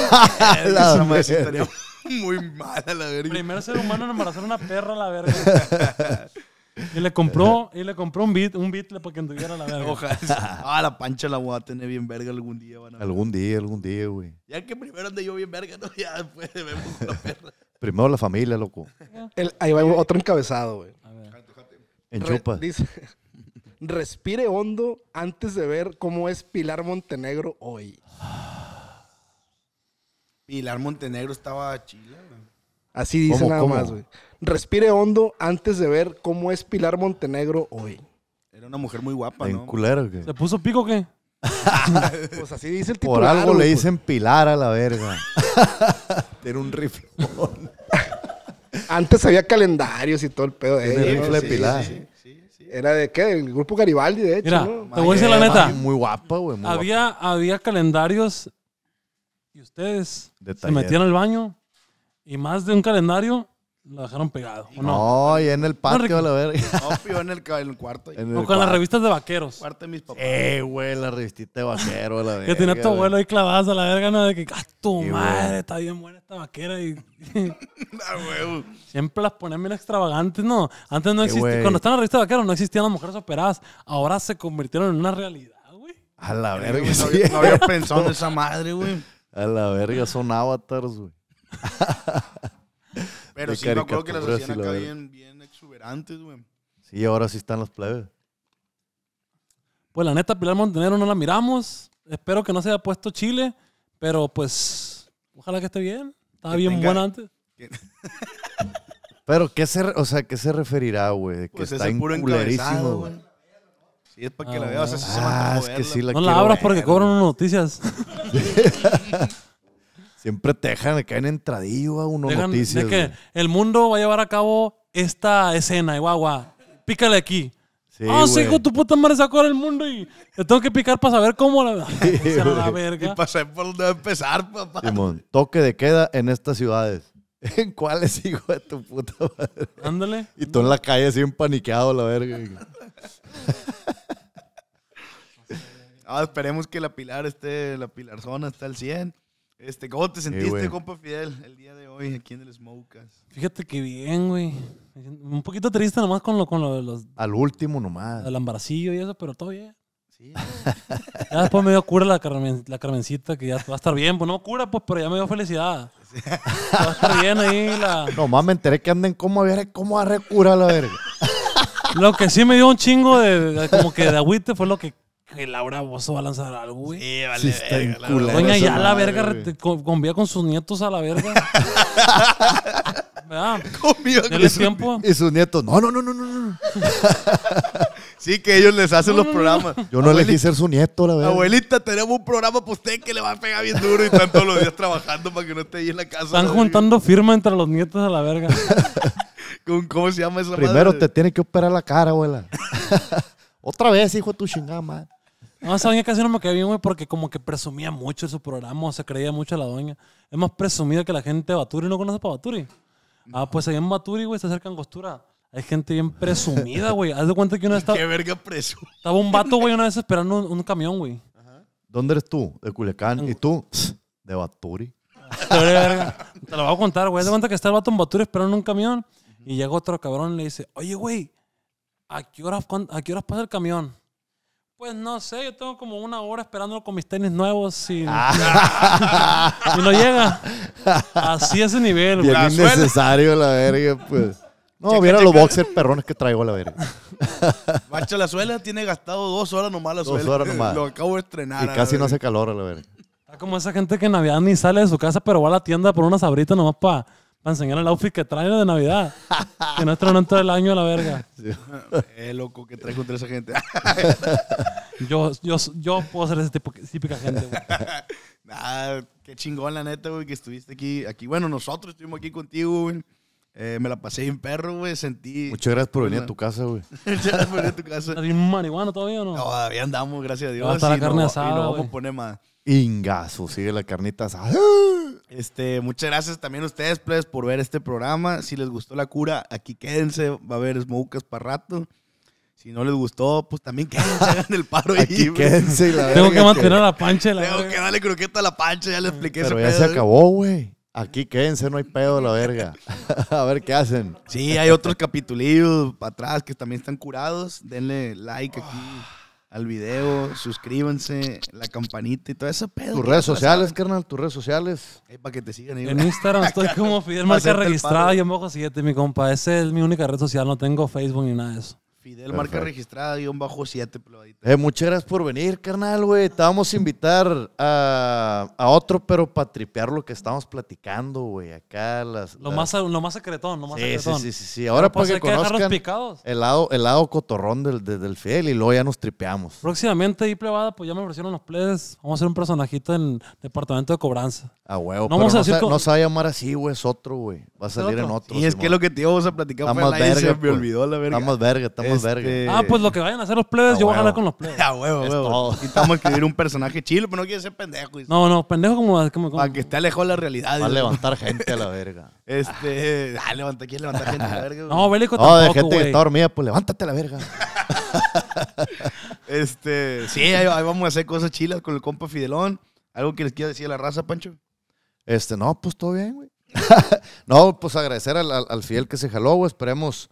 D: la verga. Muy mala la verga. Primer ser humano en embarazar una perra a la verga. Y le compró, y le compró un beat, un beat para que anduviera la verga. Ah,
C: la pancha la voy a tener bien verga algún día, van a ver. Algún
A: día, algún día, güey. Ya que primero ande yo bien verga, Ya después vemos la perra. Primero la
E: familia, loco. ahí va otro encabezado, güey. A En chupa. Dice, respire hondo antes de ver cómo es Pilar Montenegro hoy. Pilar Montenegro estaba chila. Así dice nada más, güey. Respire hondo antes de ver cómo es Pilar Montenegro hoy. Era una mujer muy guapa, ¿no? Culero, ¿Se puso pico o qué? pues así dice el titular.
A: Por algo le pues. dicen Pilar a la verga.
E: Tiene un rifle. Antes había calendarios y todo el pedo de Era de qué? Del grupo Garibaldi, de hecho. Mira, te voy a decir la neta. Muy guapa, güey.
D: había calendarios
C: y ustedes
B: se metieron
D: al baño y más de un calendario lo
C: dejaron
B: pegado.
D: no? y en el
C: patio, no, la verga. No, en el, en el cuarto.
A: o con las revistas de vaqueros. Cuarto de mis papás. Eh, güey, la revistita de vaqueros, la verga. que tenía tu abuelo ahí
D: clavadas a la verga, ¿no? De que, ah, tu madre, está bien buena esta vaquera. Y... Ah, siempre las ponen bien extravagantes, ¿no? Antes no existía, cuando estaban las la revista de vaqueros no existían las mujeres operadas. Ahora se convirtieron en una realidad,
A: güey. A la eh, verga. no había pensado en esa
C: madre, güey.
A: A la verga, son avatars, güey. Pero sí, me acuerdo que las hacían acá
C: bien, exuberantes, güey.
A: Sí, ahora sí están los plebes.
D: Pues la neta, Pilar montenero no la miramos. Espero que no se haya puesto Chile, pero pues ojalá que esté bien. Estaba bien buena antes.
A: pero, ¿qué se, o sea, ¿qué se referirá, güey? Que pues está encabezado, güey.
E: Sí, es para que la ah, veas así ah, que No la abras porque cobran unas
A: noticias. Siempre te dejan, caen entradillo a unos noticias. De que
D: el mundo va a llevar a cabo esta escena, y guau, Pícale aquí. Sí, ah, sí, hijo, tu puta madre sacó el mundo y tengo que picar para saber cómo la, sí, la Y
C: pasé por donde empezar, papá.
A: toque de queda en estas ciudades.
C: ¿En cuáles, hijo de tu puta madre? Ándale.
A: Y tú en la calle
C: así empaniqueado, la verga. Ah, esperemos que la Pilar esté, la Pilarzona está al 100. Este, ¿Cómo te sentiste, compa Fidel, el día de hoy aquí en el Smokas?
D: Fíjate que bien, güey. Un poquito triste nomás con lo, con lo de los...
A: Al último nomás. Al
D: embaracillo y eso, pero todo bien. Sí. ya después me dio cura la, Carmencita, que ya va a estar bien. Pues no cura, pues, pero ya me dio felicidad.
A: Va a estar bien ahí la... No, me enteré que anden como a ver cómo a recura la verga. lo que sí me dio un chingo de,
D: como que de agüite fue lo que que Laura Bozo va a lanzar algo, güey. Sí, vale. Sí, está la Doña ya la verga convía con sus nietos a la verga.
A: ¿Verdad? con el tiempo. Y sus nietos, no, no, no, no, no. sí, que ellos les hacen los programas. Yo no elegí ser su nieto, la verdad. Abuelita,
C: tenemos un programa para usted que le va a pegar bien duro y están todos los días trabajando para que no esté ahí en la casa. Están juntando
D: firmas entre los nietos a la
A: verga.
C: ¿Cómo se llama esa Primero te tiene
A: que
D: operar la cara, abuela.
A: Otra vez, hijo de tu chingada, madre.
D: No, esa doña casi no me caía bien, güey, porque como que presumía mucho su programa, o se creía mucho a la doña. Es más presumida que la gente de Baturi. ¿No conoce para Baturi? Ah, pues ahí en Baturi, güey, se acercan Costura Hay gente bien presumida, güey. Haz de cuenta que uno estaba... Qué verga preso. Estaba un vato, güey, una vez esperando un, camión, güey.
A: ¿Dónde eres tú? De Culiacán. ¿Y tú? De Baturi.
D: Te lo voy a contar, güey. Haz de cuenta que está el vato en Baturi esperando un camión y llega otro cabrón y le dice, oye, güey, ¿a qué a qué horas pasa el camión? Pues no sé, yo tengo como una hora esperándolo con mis tenis nuevos y, ah. no llega. Así ese nivel, güey. Es innecesario
A: la verga, pues. No, mira los boxers perrones que traigo la verga.
C: Macho, la suela tiene gastado dos horas nomás la suela. Dos horas nomás. Lo acabo de estrenar. Y casi no hace calor a la verga.
D: Está como esa gente que en Navidad ni sale de su casa, pero va a la tienda por una sabrita nomás para para enseñar el outfit que trae de Navidad.
C: que no estrenan todo el año a la verga. Sí. Es eh, loco que trae contra esa gente. yo, yo, yo puedo ser esa tipo, típica gente, güey. qué chingón, la neta, güey, que estuviste aquí. aquí. Bueno, nosotros estuvimos aquí contigo, güey. Eh, me la pasé bien perro, güey. Sentí. Muchas gracias por venir a tu casa, güey. Muchas gracias por venir a tu casa. ¿Estás marihuana todavía o no? no? Todavía andamos, gracias a Dios. Hasta la carne no, Y vamos a poner más.
A: Ingazo,
C: sigue la carnita asada. Este, muchas gracias también a ustedes, por ver este programa. Si les gustó la cura, aquí quédense. Va a haber smokers para rato. Si no les gustó, pues también quédense, hagan el paro aquí Quédense, la Tengo que mantener la pancha. La Tengo que darle croqueta a la pancha, ya le expliqué Pero ya se ¿eh? acabó,
A: güey. Aquí quédense, no hay pedo, la verga.
C: a ver qué hacen. Sí, hay otros capitulillos para atrás que también están curados. Denle like aquí. Ah al video, suscríbanse, la campanita y todo eso pedo. Tus redes sociales, carnal, tus redes sociales. para que te sigan En Instagram estoy como Fidel registrado registrado. y
D: en a 7, mi compa. Esa es mi única red social, no tengo Facebook ni nada de eso. Fidel, marca
C: registrada,
A: un bajo 7. Eh, muchas gracias por venir, carnal, güey. Te vamos a invitar a, a otro, pero para tripear lo que estamos platicando, güey. Acá las... Lo, Más, lo más secretón, lo más sí, secretón. Sí, sí, sí. sí. Ahora pues, para que conozcan El, lado, cotorrón del, del, y luego ya nos tripeamos.
D: Próximamente, y plebada, pues ya me ofrecieron los plebes. Vamos a hacer un personajito en
A: departamento de cobranza. Ah, huevo. No, pero no, se, no, se, va a llamar así, güey. Es otro, güey. Va a salir en otro. Y es que lo que te íbamos a platicar fue verga, me pues. olvidó la verga. Estamos verga, este, ah, pues lo que
C: vayan a hacer los plebes, yo voy a ganar con los plebes. A huevo, huevo. Estamos escribir un personaje chilo, pero no quiere ser pendejo. No, no, pendejo como. como, que esté alejado de la realidad. Va a levantar gente a la verga. Este. Ah, levanta, ¿quién levantar gente a la verga? No, bélico tampoco. No, de gente que está dormida, pues
A: levántate a la verga.
C: este. Sí, ahí, vamos a hacer cosas chilas con el compa Fidelón. ¿Algo que les quiera decir a la raza, Pancho?
A: Este, no, pues todo bien, güey. no, pues agradecer al, al, al, fiel que se jaló, güey. Esperemos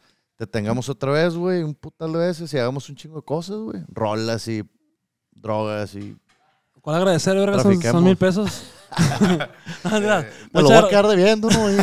A: Tengamos otra vez, güey, un putal de veces y hagamos un chingo de cosas, güey. Rolas y drogas y. ¿Cuál agradecer, verga? Son, mil pesos. Eh, me lo voy a quedar debiendo, ¿no? eh,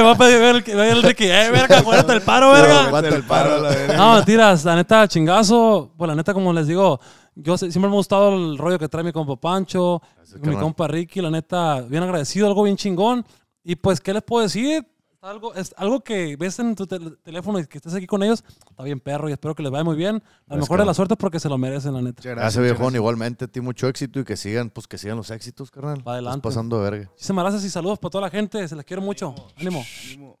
A: va a pedir el, el Ricky. Eh, verga, acuérdate el paro, verga. No, aguanta el paro,
D: la No, mentiras, la neta, chingazo. Pues la neta, como les digo, yo siempre me ha gustado el rollo que trae mi compa Pancho, mi compa Ricky, la neta, bien agradecido, algo bien chingón. Y pues, ¿qué les puedo decir? algo, es algo que ves en tu teléfono y que estés aquí con ellos, está bien perro y espero que les vaya muy bien. A lo mejor de la suerte porque se lo merecen, la neta. Gracias, viejo,
A: Igualmente, a ti mucho éxito y que sigan, pues que sigan los éxitos, carnal. adelante.
D: pasando de verga. Muchísimas gracias y saludos para toda la gente. Se las quiero mucho. Ánimo.